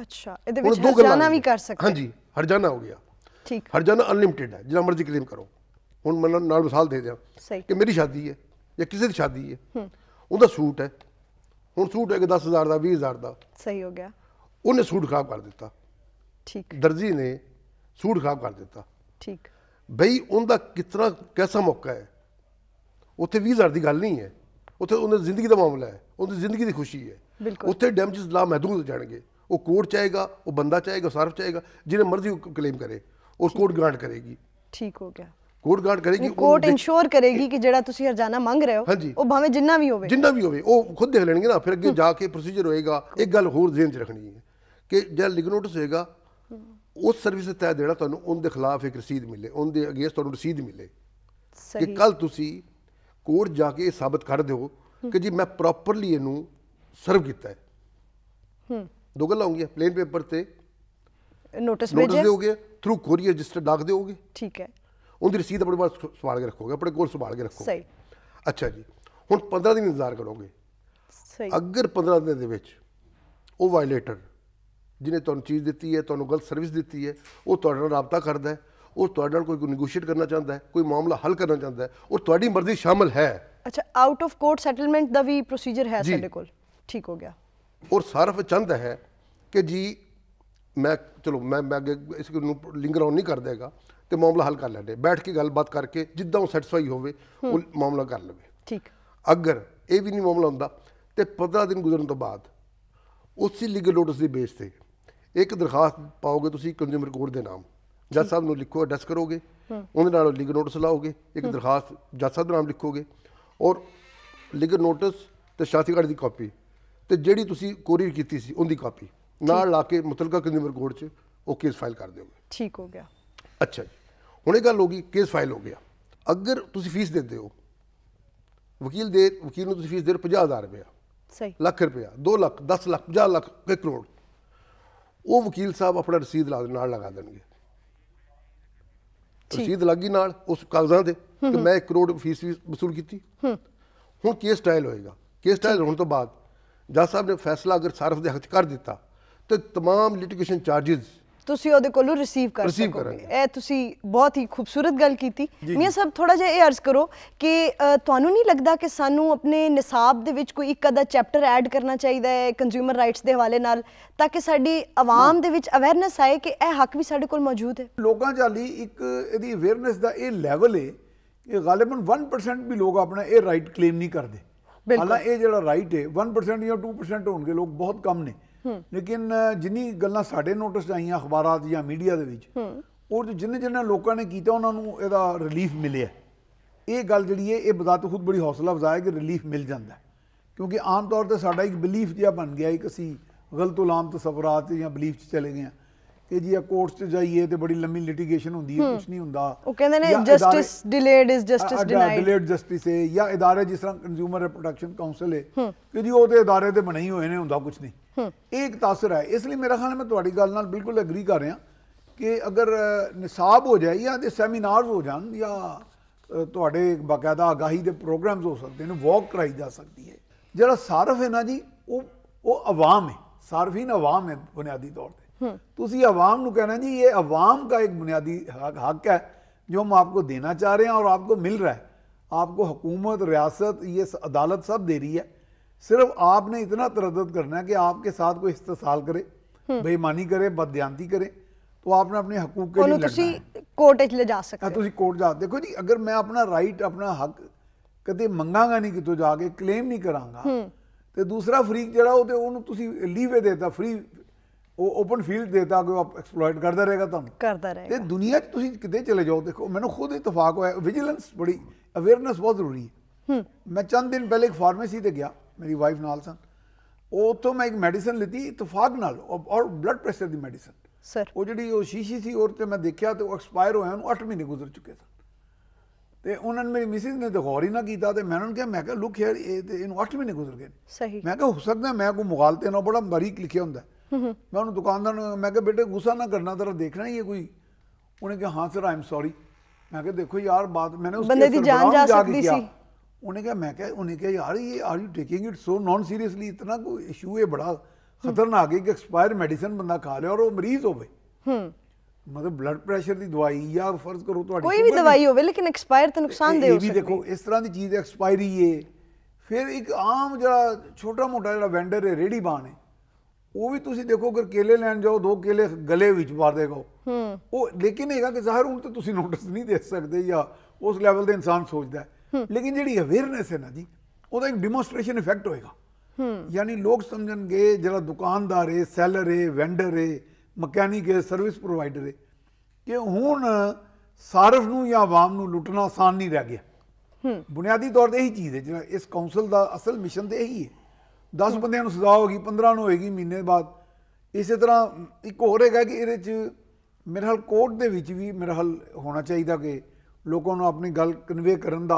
ਅੱਛਾ ਇਹਦੇ ਵਿੱਚ ਹਰਜਾਨਾ ਵੀ ਕਰ ਸਕਦੇ ਹਾਂਜੀ ਹਰਜਾਨਾ ਹੋ ਗਿਆ ਠੀਕ ਹਰਜਾਨਾ ਅਨਲਿਮਿਟਿਡ ਹੈ ਜਿੰਨਾ ਮਰਜ਼ੀ ਕਲੇਮ ਕਰੋ ਹੁਣ ਮੈਂ ਨਾਲ ਮਿਸਾਲ ਦੇ ਦਿਆਂ ਕਿ ਮੇਰੀ ਸ਼ਾਦੀ ਹੈ ਜਾਂ ਕਿਸੇ ਦੀ ਸ਼ਾਦੀ ਹੈ ਉਹਦਾ ਸੂਟ ਹੈ ਹੁਣ ਸੂਟ ਹੈ ਕਿ 10000 ਦਾ 20000 ਦਾ ਸਹੀ ਹੋ ਗਿਆ ਉਹਨੇ ਸੂਟ ਖਾਬ ਕਰ ਦਿੱਤਾ ਠੀਕ ਦਰਜੀ ਨੇ ਸੂਟ ਖਾਬ ਕਰ ਦਿੱਤਾ ਠੀਕ ਬਈ ਉਹਦਾ ਕਿਤਨਾ ਕੈਸਾ ਮੌਕਾ ਹੈ ਉੱਥੇ 20000 ਦੀ ਗੱਲ ਨਹੀਂ ਹੈ ਉੱਥੇ ਉਹਨੇ ਜ਼ਿੰਦਗੀ ਦਾ ਮਾਮਲਾ ਹੈ ਉਹਦੀ ਜ਼ਿੰਦਗੀ ਦੀ ਖੁਸ਼ੀ ਹੈ ਉੱਥੇ ਡੈਮੇਜਸ ਲਾ ਮਹਦੂਦ ਜਾਣਗੇ ਉਹ ਕੋਰਟ ਚਾਹੇਗਾ ਉਹ ਬੰਦਾ ਚਾਹੇਗਾ ਸਰਫ ਚਾਹੇਗਾ ਜਿਹਨੇ ਮਰਜ਼ੀ ਕਲੇਮ ਕਰੇ ਉਸ ਕੋਰਟ ਗ੍ਰਾਂਟ ਕਰੇਗੀ ਠੀਕ ਹੋ ਗਿਆ ਕੋਰਟ ਗਾਰਡ ਕਰੇਗੀ ਕੋਰਟ ਇਨਸ਼ੋਰ ਕਰੇਗੀ ਕਿ ਜਿਹੜਾ ਤੁਸੀਂ ਹਰਜਾਨਾ ਮੰਗ ਰਹੇ ਹੋ ਉਹ ਭਾਵੇਂ ਜਿੰਨਾ ਵੀ ਹੋਵੇ ਜਿੰਨਾ ਵੀ ਹੋਵੇ ਉਹ ਖੁਦ ਦੇਖ ਲੈਣਗੇ ਨਾ ਫਿਰ ਅੱਗੇ ਜਾ ਕੇ ਪ੍ਰੋਸੀਜਰ ਹੋਏਗਾ ਇੱਕ ਗੱਲ ਹੋਰ ਜ਼ਿਹਨ 'ਚ ਰੱਖਣੀ ਹੈ ਕਿ ਜਦ ਲਿਗ ਨੋਟਿਸ ਹੋਏਗਾ ਉਸ ਸਰਵਿਸ ਤੇ ਤਹਿ ਦੇਣਾ ਤੁਹਾਨੂੰ ਉਹਦੇ ਖਿਲਾਫ ਇੱਕ ਰਸੀਦ ਮਿਲੇ ਉਹਦੇ ਅਗੇਂਸਟ ਤੁਹਾਨੂੰ ਰਸੀਦ ਮਿਲੇ ਕਿ ਕੱਲ ਤੁਸੀਂ ਕੋਰਟ ਜਾ ਕੇ ਇਹ ਸਾਬਤ ਕਰ ਦਿਓ ਕਿ ਜੀ ਮੈਂ ਪ੍ਰੋਪਰਲੀ ਇਹਨੂੰ ਸਰਵ ਕੀਤਾ ਹੈ ਹੂੰ ਦੋ ਗੱਲਾਂ ਹੋਣਗੀਆਂ ਪਲੇਨ ਪੇਪਰ ਤੇ ਨੋਟਿਸ ਭੇਜੇ ਨੋਟਿਸ ਦਿਓਗੇ ਥਰੂ ਕੋਰੀਅਰ ਰਜਿਸਟਰ ਡਾਕ ਦੇਓਗੇ ਠੀਕ ਹੈ ਉਹਦੀ ਰਸੀਦ ਆਪਣੇ ਕੋਲ ਸੰਭਾਲ ਕੇ ਰੱਖੋਗੇ ਆਪਣੇ ਕੋਲ ਸੰਭਾਲ ਕੇ ਰੱਖੋ ਸਹੀ ਅੱਛਾ ਜੀ ਹੁਣ 15 ਦਿਨ ਇੰਤਜ਼ਾਰ ਕਰੋਗੇ ਸਹੀ ਅਗਰ 15 ਦਿਨ ਦੇ ਵਿੱਚ ਉਹ ਵਾਇਲੇਟਰ ਜਿਹਨੇ ਤੁਹਾਨੂੰ ਚੀਜ਼ ਦਿੱਤੀ ਹੈ ਤੁਹਾਨੂੰ ਗਲਤ ਸਰਵਿਸ ਦਿੱਤੀ ਹੈ ਉਹ ਤੁਹਾਡੇ ਨਾਲ ਰਾਬਤਾ ਕਰਦਾ ਹੈ ਉਹ ਤੁਹਾਡੇ ਨਾਲ ਕੋਈ ਨੈਗੋਸ਼ੀਏਟ ਕਰਨਾ ਚਾਹੁੰਦਾ ਹੈ ਕੋਈ ਮਾਮਲਾ ਹੱਲ ਕਰਨਾ ਚਾਹੁੰਦਾ ਹੈ ਉਹ ਤੁਹਾਡੀ ਮਰਜ਼ੀ ਸ਼ਾਮਲ ਹੈ ਅੱਛਾ ਆਊਟ ਆਫ ਕੋਰਟ ਸੈਟਲਮੈਂਟ ਦਾ ਵੀ ਪ੍ਰੋਸੀਜਰ ਹੈ ਸਾਡੇ ਕੋਲ ਠੀਕ ਹੋ ਗਿਆ ਔਰ ਸਾਰਫ ਚੰਦ ਹੈ ਕਿ ਜੀ ਮੈਂ ਚਲੋ ਮੈਂ ਮੈਂ ਅੱਗੇ ਇਸ ਨੂੰ ਲਿੰਗਰ ਆਨ ਨਹੀਂ ਕਰ ਦੇਗਾ ਤੇ ਮਾਮਲਾ ਹੱਲ ਕਰ ਲੈਂਦੇ ਬੈਠ ਕੇ ਗੱਲਬਾਤ ਕਰਕੇ ਜਿੱਦਾਂ ਉਹ ਸੈਟੀਸਫਾਈ ਹੋਵੇ ਉਹ ਮਾਮਲਾ ਕਰ ਲਵੇ ਠੀਕ ਅਗਰ ਇਹ ਵੀ ਨਹੀਂ ਮਾਮਲਾ ਹੁੰਦਾ ਤੇ 15 ਦਿਨ ਗੁਜ਼ਰਨ ਤੋਂ ਬਾਅਦ ਉਸੇ ਲੀਗਲ ਨੋਟਿਸ ਦੀ ਬੇਸ ਤੇ ਇੱਕ ਦਰਖਾਸਤ ਪਾਓਗੇ ਤੁਸੀਂ ਕੰਜ਼ਿਊਮਰ ਕੋਰਟ ਦੇ ਨਾਮ ਜੱਜ ਸਾਹਿਬ ਨੂੰ ਲਿਖੋ ਐਡਰੈਸ ਕਰੋਗੇ ਉਹਦੇ ਨਾਲ ਲੀਗਲ ਨੋਟਿਸ ਲਾਓਗੇ ਇੱਕ ਦਰਖਾਸਤ ਜੱਜ ਸਾਹਿਬ ਦੇ ਨਾਮ ਲਿਖੋਗੇ ਔਰ ਲੀਗਲ ਨੋਟਿਸ ਤੇ ਸ਼ਾਤੀ ਕਾਰਡ ਦੀ ਕਾਪੀ ਤੇ ਜਿਹੜੀ ਤੁਸੀਂ ਕੋਰੀਅਰ ਕੀਤੀ ਸੀ ਉਹਦੀ ਕਾਪੀ ਨਾਲ ਲਾ ਕੇ ਮੁਤਲਕਾ ਕੰਜ਼ਿਊਮਰ ਕੋਰਟ 'ਚ ਉਹ ਕੇਸ ਫਾਈਲ ਕਰ ਦਿਓਗੇ ਠੀਕ ਹੋ ਗਿਆ ਅੱਛਾ ਜੀ ਹੁਣ ਇਹ ਗੱਲ ਹੋ ਗਈ ਕੇਸ ਫਾਈਲ ਹੋ ਗਿਆ ਅਗਰ ਤੁਸੀਂ ਫੀਸ ਦਿੰਦੇ ਹੋ ਵਕੀਲ ਦੇ ਵਕੀਲ ਨੂੰ ਤੁਸੀਂ ਫੀਸ ਦੇ ਰਹੇ 50000 ਰੁਪਏ ਸਹੀ ਲੱਖ ਰੁਪਏ 2 ਲੱਖ 10 ਲੱਖ 50 ਲੱਖ 1 ਕਰੋੜ ਉਹ ਵਕੀਲ ਸਾਹਿਬ ਆਪਣਾ ਰਸੀਦ ਨਾਲ ਲਗਾ ਦੇਣਗੇ ਰਸੀਦ ਲੱਗੀ ਨਾਲ ਉਸ ਕਾਗਜ਼ਾਂ ਦੇ ਕਿ ਮੈਂ 1 ਕਰੋੜ ਫੀਸ ਵੀ ਵਸੂਲ ਕੀਤੀ ਹੁਣ ਕੇਸ ਟ੍ਰਾਇਲ ਹੋਏਗਾ ਕੇਸ ਟ੍ਰਾਇਲ ਹੋਣ ਤੋਂ ਬਾਅਦ ਜੱਜ ਸਾਹਿਬ ਨੇ ਫੈਸਲਾ ਅਗਰ ਸਰਫ ਦੇ ਹੱਥ ਕਰ ਦਿੱਤਾ ਤੇ तमाम ਲਿਟੀਗੇਸ਼ਨ ਚਾਰजेस ਤੁਸੀਂ ਉਹਦੇ ਕੋਲੋਂ ਰਿਸੀਵ ਕਰ ਸਕੋਗੇ ਇਹ ਤੁਸੀਂ ਬਹੁਤ ਹੀ ਖੂਬਸੂਰਤ ਗੱਲ ਕੀਤੀ ਮੀਆਂ ਸਾਹਿਬ ਥੋੜਾ ਜਿਹਾ ਇਹ ਅਰਜ਼ ਕਰੋ ਕਿ ਤੁਹਾਨੂੰ ਨਹੀਂ ਲੱਗਦਾ ਕਿ ਸਾਨੂੰ ਆਪਣੇ ਨਿਸਾਬ ਦੇ ਵਿੱਚ ਕੋਈ ਇੱਕ ਅਦਾ ਚੈਪਟਰ ਐਡ ਕਰਨਾ ਚਾਹੀਦਾ ਹੈ ਕੰਜ਼ਿਊਮਰ ਰਾਈਟਸ ਦੇ ਹਵਾਲੇ ਨਾਲ ਤਾਂ ਕਿ ਸਾਡੀ ਆਵਾਮ ਦੇ ਵਿੱਚ ਅਵੇਅਰਨੈਸ ਆਏ ਕਿ ਇਹ ਹੱਕ ਵੀ ਸਾਡੇ ਕੋਲ ਮੌਜੂਦ ਹੈ ਲੋਕਾਂ ਚ ਲਈ ਇੱਕ ਇਹਦੀ ਅਵੇਅਰਨੈਸ ਦਾ ਇਹ ਲੈਵਲ ਹੈ ਕਿ ਗਾਲਿਬਨ 1% ਵੀ ਲੋਕ ਆਪਣਾ ਇਹ ਰਾਈਟ ਕਲੇਮ ਨਹੀਂ ਕਰਦੇ ਹਾਲਾਂ ਇਹ ਜਿਹੜਾ ਰਾਈਟ ਹੈ 1% ਜਾਂ 2% ਹੋਣਗੇ ਲੋਕ ਬਹੁਤ ਕਮ ਨੇ ਲੇਕਿਨ ਜਿੰਨੀ ਗੱਲਾਂ ਸਾਡੇ ਨੋਟਿਸ ਆਈਆਂ ਅਖਬਾਰਾਂ ਦੀਆਂ ਮੀਡੀਆ ਦੇ ਵਿੱਚ ਉਹ ਜਿੰਨੇ ਜਿੰਨੇ ਲੋਕਾਂ ਨੇ ਕੀਤਾ ਉਹਨਾਂ ਨੂੰ ਇਹਦਾ ਰਿਲੀਫ ਮਿਲਿਆ ਇਹ ਗੱਲ ਜਿਹੜੀ ਹੈ ਇਹ ਬਜ਼ਾਤ ਖੁਦ ਬੜੀ ਹੌਸਲਾ ਵਜ਼ਾਇਆ ਕਿ ਰਿਲੀਫ ਮਿਲ ਜਾਂਦਾ ਕਿਉਂਕਿ ਆਮ ਤੌਰ ਤੇ ਸਾਡਾ ਇੱਕ ਬਿਲੀਫ ਜਿਹਾ ਬਣ ਗਿਆ ਇੱਕ ਅਸੀਂ ਗਲਤ ਉਲਾਮ ਤਸਵਰਾਤ ਜਾਂ ਬਿਲੀਫ 'ਚ ਚਲੇ ਗਏ ਆ ਕਿ ਜੀ ਆ ਕੋਰਟ 'ਚ ਜਾਈਏ ਤੇ ਬੜੀ ਲੰਮੀ ਲਿਟੀਗੇਸ਼ਨ ਹੁੰਦੀ ਹੈ ਕੁਝ ਨਹੀਂ ਹੁੰਦਾ ਉਹ ਕਹਿੰਦੇ ਨੇ justice delayed is justice denied delayed justice ਹੈ ਜਾਂ ਇਦਾਰੇ ਜਿਸ ਤਰ੍ਹਾਂ ਕੰਜ਼ਿਊਮਰ ਪ੍ਰੋਟੈਕਸ਼ਨ ਕਾਉਂਸਲ ਹੈ ਕਿ ਜੀ ਉਹਦੇ ਇਦਾਰੇ ਤੇ ਬਣਾਈ ਹੋਏ ਨੇ ਹੁੰਦਾ ਕੁਝ ਨਹੀਂ ਇਹ ਇੱਕ ਤਾਸਰ ਹੈ ਇਸ ਲਈ ਮੇਰਾ ਖਿਆਲ ਹੈ ਮੈਂ ਤੁਹਾਡੀ ਗੱਲ ਨਾਲ ਬਿਲਕੁਲ ਐਗਰੀ ਕਰ ਰਿਹਾ ਕਿ ਅਗਰ ਨਿਸਾਬ ਹੋ ਜਾਏ ਜਾਂ ਦੇ ਸੈਮੀਨਾਰਸ ਹੋ ਜਾਣ ਜਾਂ ਤੁਹਾਡੇ ਬਕਾਇਦਾ ਆਗਾਹੀ ਦੇ ਪ੍ਰੋਗਰਾਮਸ ਹੋ ਸਕਦੇ ਨੇ ਵਾਕ ਕਰਾਈ ਜਾ ਸਕਦੀ ਹੈ ਜਿਹੜਾ ਸਾਰਫ ਹੈ ਨਾ ਜੀ ਉਹ ਉਹ ਆਵਾਮ ਹੈ ਸਾਰਫੀਨ ਆਵਾਮ ਹੈ ਬੁਨਿਆਦੀ ਤੌਰ ਤੇ ਤੁਸੀਂ कहना जी ये अवाम का एक बुनियादी हक हाँ, हाँ है जो हम आपको देना चाह रहे हैं और आपको मिल रहा है आपको हुकूमत रियासत ये अदालत सब दे रही है सिर्फ आपने इतना तरद करना है कि आपके साथ कोई इस्तेसाल करे हम्म। बेईमानी करे बदयांती करे तो आपने अपने हकूक के लिए कोर्ट ले जा सकते हाँ, हो कोर्ट जा देखो जी अगर मैं अपना राइट अपना हक कद मंगागा नहीं कितों जाके क्लेम नहीं करा हम्म। तो दूसरा फरीक जरा लीवे देता फ्री ਉਹ ਓਪਨ ਫੀਲਡ ਦੇਤਾ ਕਿ ਉਹ ਐਕਸਪਲੋਇਟ ਕਰਦਾ ਰਹੇਗਾ ਤੁਹਾਨੂੰ ਕਰਦਾ ਰਹੇਗਾ ਤੇ ਦੁਨੀਆ 'ਚ ਤੁਸੀਂ ਕਿਤੇ ਚਲੇ ਜਾਓ ਦੇਖੋ ਮੈਨੂੰ ਖੁਦ ਇਤਫਾਕ ਹੋਇਆ ਵਿਜੀਲੈਂਸ ਬੜੀ ਅਵੇਅਰਨੈਸ ਬਹੁਤ ਜ਼ਰੂਰੀ ਹੈ ਮੈਂ ਚੰਦ ਦਿਨ ਪਹਿਲੇ ਇੱਕ ਫਾਰਮੇਸੀ ਤੇ ਗਿਆ ਮੇਰੀ ਵਾਈਫ ਨਾਲ ਸਨ ਉਹ ਤੋਂ ਮੈਂ ਇੱਕ ਮੈਡੀਸਨ ਲਿੱਤੀ ਇਤਫਾਕ ਨਾਲ ਔਰ ਬਲੱਡ ਪ੍ਰੈਸ਼ਰ ਦੀ ਮੈਡੀਸਨ ਸਰ ਉਹ ਜਿਹੜੀ ਉਹ ਸ਼ੀਸ਼ੀ ਸੀ ਔਰ ਤੇ ਮੈਂ ਦੇਖਿਆ ਤੇ ਉਹ ਐਕਸਪਾਇਰ ਹੋਇਆ ਉਹਨੂੰ 8 ਮਹੀਨੇ ਗੁਜ਼ਰ ਚੁੱਕੇ ਸਨ ਤੇ ਉਹਨਾਂ ਨੇ ਮੇਰੀ ਮਿਸਿਸ ਨੇ ਤਾਂ ਗੌਰ ਹੀ ਨਾ ਕੀਤਾ ਤੇ ਮੈਂ ਉਹਨਾਂ ਨੂੰ ਕਿਹਾ ਮੈਂ ਕਿਹਾ ਲੁੱਕ ਯਾਰ ਇਹ ਤੇ ਇਹਨੂੰ 8 ਮਹੀਨੇ ਗੁਜ਼ਰ ਗਏ ਸਹੀ ਮੈਂ ਕਿਹਾ ਹੋ ਸਕਦਾ ਮੈਂ ਕੋਈ ਮੁਗਾਲਤੇ ਨਾਲ ਬੜਾ ਬਾਰੀਕ ਲਿਖਿਆ ਹੁੰਦਾ मैं उन्होंने दुकानदार ने मैं बेटे गुस्सा ना करना तेरा देखना ही है कोई उन्हें कहा हाँ सर आई एम सॉरी मैं क्या देखो यार बात मैंने बंदे की जान जा सकती थी उन्हें क्या मैं क्या उन्हें क्या यार ये are you taking it so non seriously इतना कोई इशू है बड़ा खतरनाक है कि एक्सपायर मेडिसिन बंदा खा ले और वो मरीज हो गए हम्म। मतलब ब्लड प्रेशर की दवाई या फर्ज करो तो कोई भी दवाई हो ਲੇਕਿਨ ਐਕਸਪਾਇਰ ਤਾਂ ਨੁਕਸਾਨਦੇ ਹੋ ਸਕਦੀ ਇਹ ਵੀ ਦੇਖੋ ਇਸ ਤਰ੍ਹਾਂ ਦੀ ਚੀਜ਼ ਐਕਸਪਾਇਰੀ ਏ ਫਿਰ ਇੱਕ ਆਮ ਜਿਹੜਾ ਛੋਟਾ ਮੋਟਾ ਜਿਹੜਾ ਵੈਂਡਰ ਹੈ ਰੇੜੀ ਬਾਣ ਉਹ ਵੀ ਤੁਸੀਂ ਦੇਖੋ ਅਗਰ ਕੇਲੇ ਲੈਣ ਜਾਓ ਦੋ ਕੇਲੇ ਗਲੇ ਵਿੱਚ ਮਾਰ ਦੇਗਾ ਹੂੰ ਉਹ ਲੇਕਿਨ ਹੈਗਾ ਕਿ ਜ਼ਾਹਰ ਹੁਣ ਤੇ ਤੁਸੀਂ ਨੋਟਿਸ ਨਹੀਂ ਦੇ ਸਕਦੇ ਜਾਂ ਉਸ ਲੈਵਲ ਦੇ ਇਨਸਾਨ ਸੋਚਦਾ ਲੇਕਿਨ ਜਿਹੜੀ ਅਵੇਅਰਨੈਸ ਹੈ ਨਾ ਜੀ ਉਹਦਾ ਇੱਕ ਡਿਮੋਨਸਟ੍ਰੇਸ਼ਨ ਇਫੈਕਟ ਹੋਏਗਾ ਹੂੰ ਯਾਨੀ ਲੋਕ ਸਮਝਣਗੇ ਜਿਹੜਾ ਦੁਕਾਨਦਾਰ ਹੈ ਸੈਲਰ ਹੈ ਵੈਂਡਰ ਹੈ ਮਕੈਨਿਕ ਹੈ ਸਰਵਿਸ ਪ੍ਰੋਵਾਈਡਰ ਹੈ ਕਿ ਹੁਣ ਸਾਰਫ ਨੂੰ ਜਾਂ ਆਵਾਮ ਨੂੰ ਲੁੱਟਣਾ ਆਸਾਨ ਨਹੀਂ ਰਹਿ ਗਿਆ ਹੂੰ ਬੁਨਿਆਦੀ ਤੌਰ ਤੇ ਇਹੀ ਚੀਜ਼ ਹੈ ਜਿਹੜਾ ਇਸ ਕਾਉਂਸਲ ਦਾ ਅਸਲ ਮਿਸ਼ਨ ਤੇ ਇਹੀ ਹੈ 10 ਬੰਦਿਆਂ ਨੂੰ ਸਜ਼ਾ ਹੋਗੀ 15 ਨੂੰ ਹੋਏਗੀ ਮਹੀਨੇ ਬਾਅਦ ਇਸੇ ਤਰ੍ਹਾਂ ਇੱਕ ਹੋਰ ਹੈਗਾ ਕਿ ਇਹਦੇ 'ਚ ਮੇਰੇ ਹਾਲ ਕੋਰਟ ਦੇ ਵਿੱਚ ਵੀ ਮੇਰੇ ਹਾਲ ਹੋਣਾ ਚਾਹੀਦਾ ਕਿ ਲੋਕਾਂ ਨੂੰ ਆਪਣੀ ਗੱਲ ਕਨਵੇ ਕਰਨ ਦਾ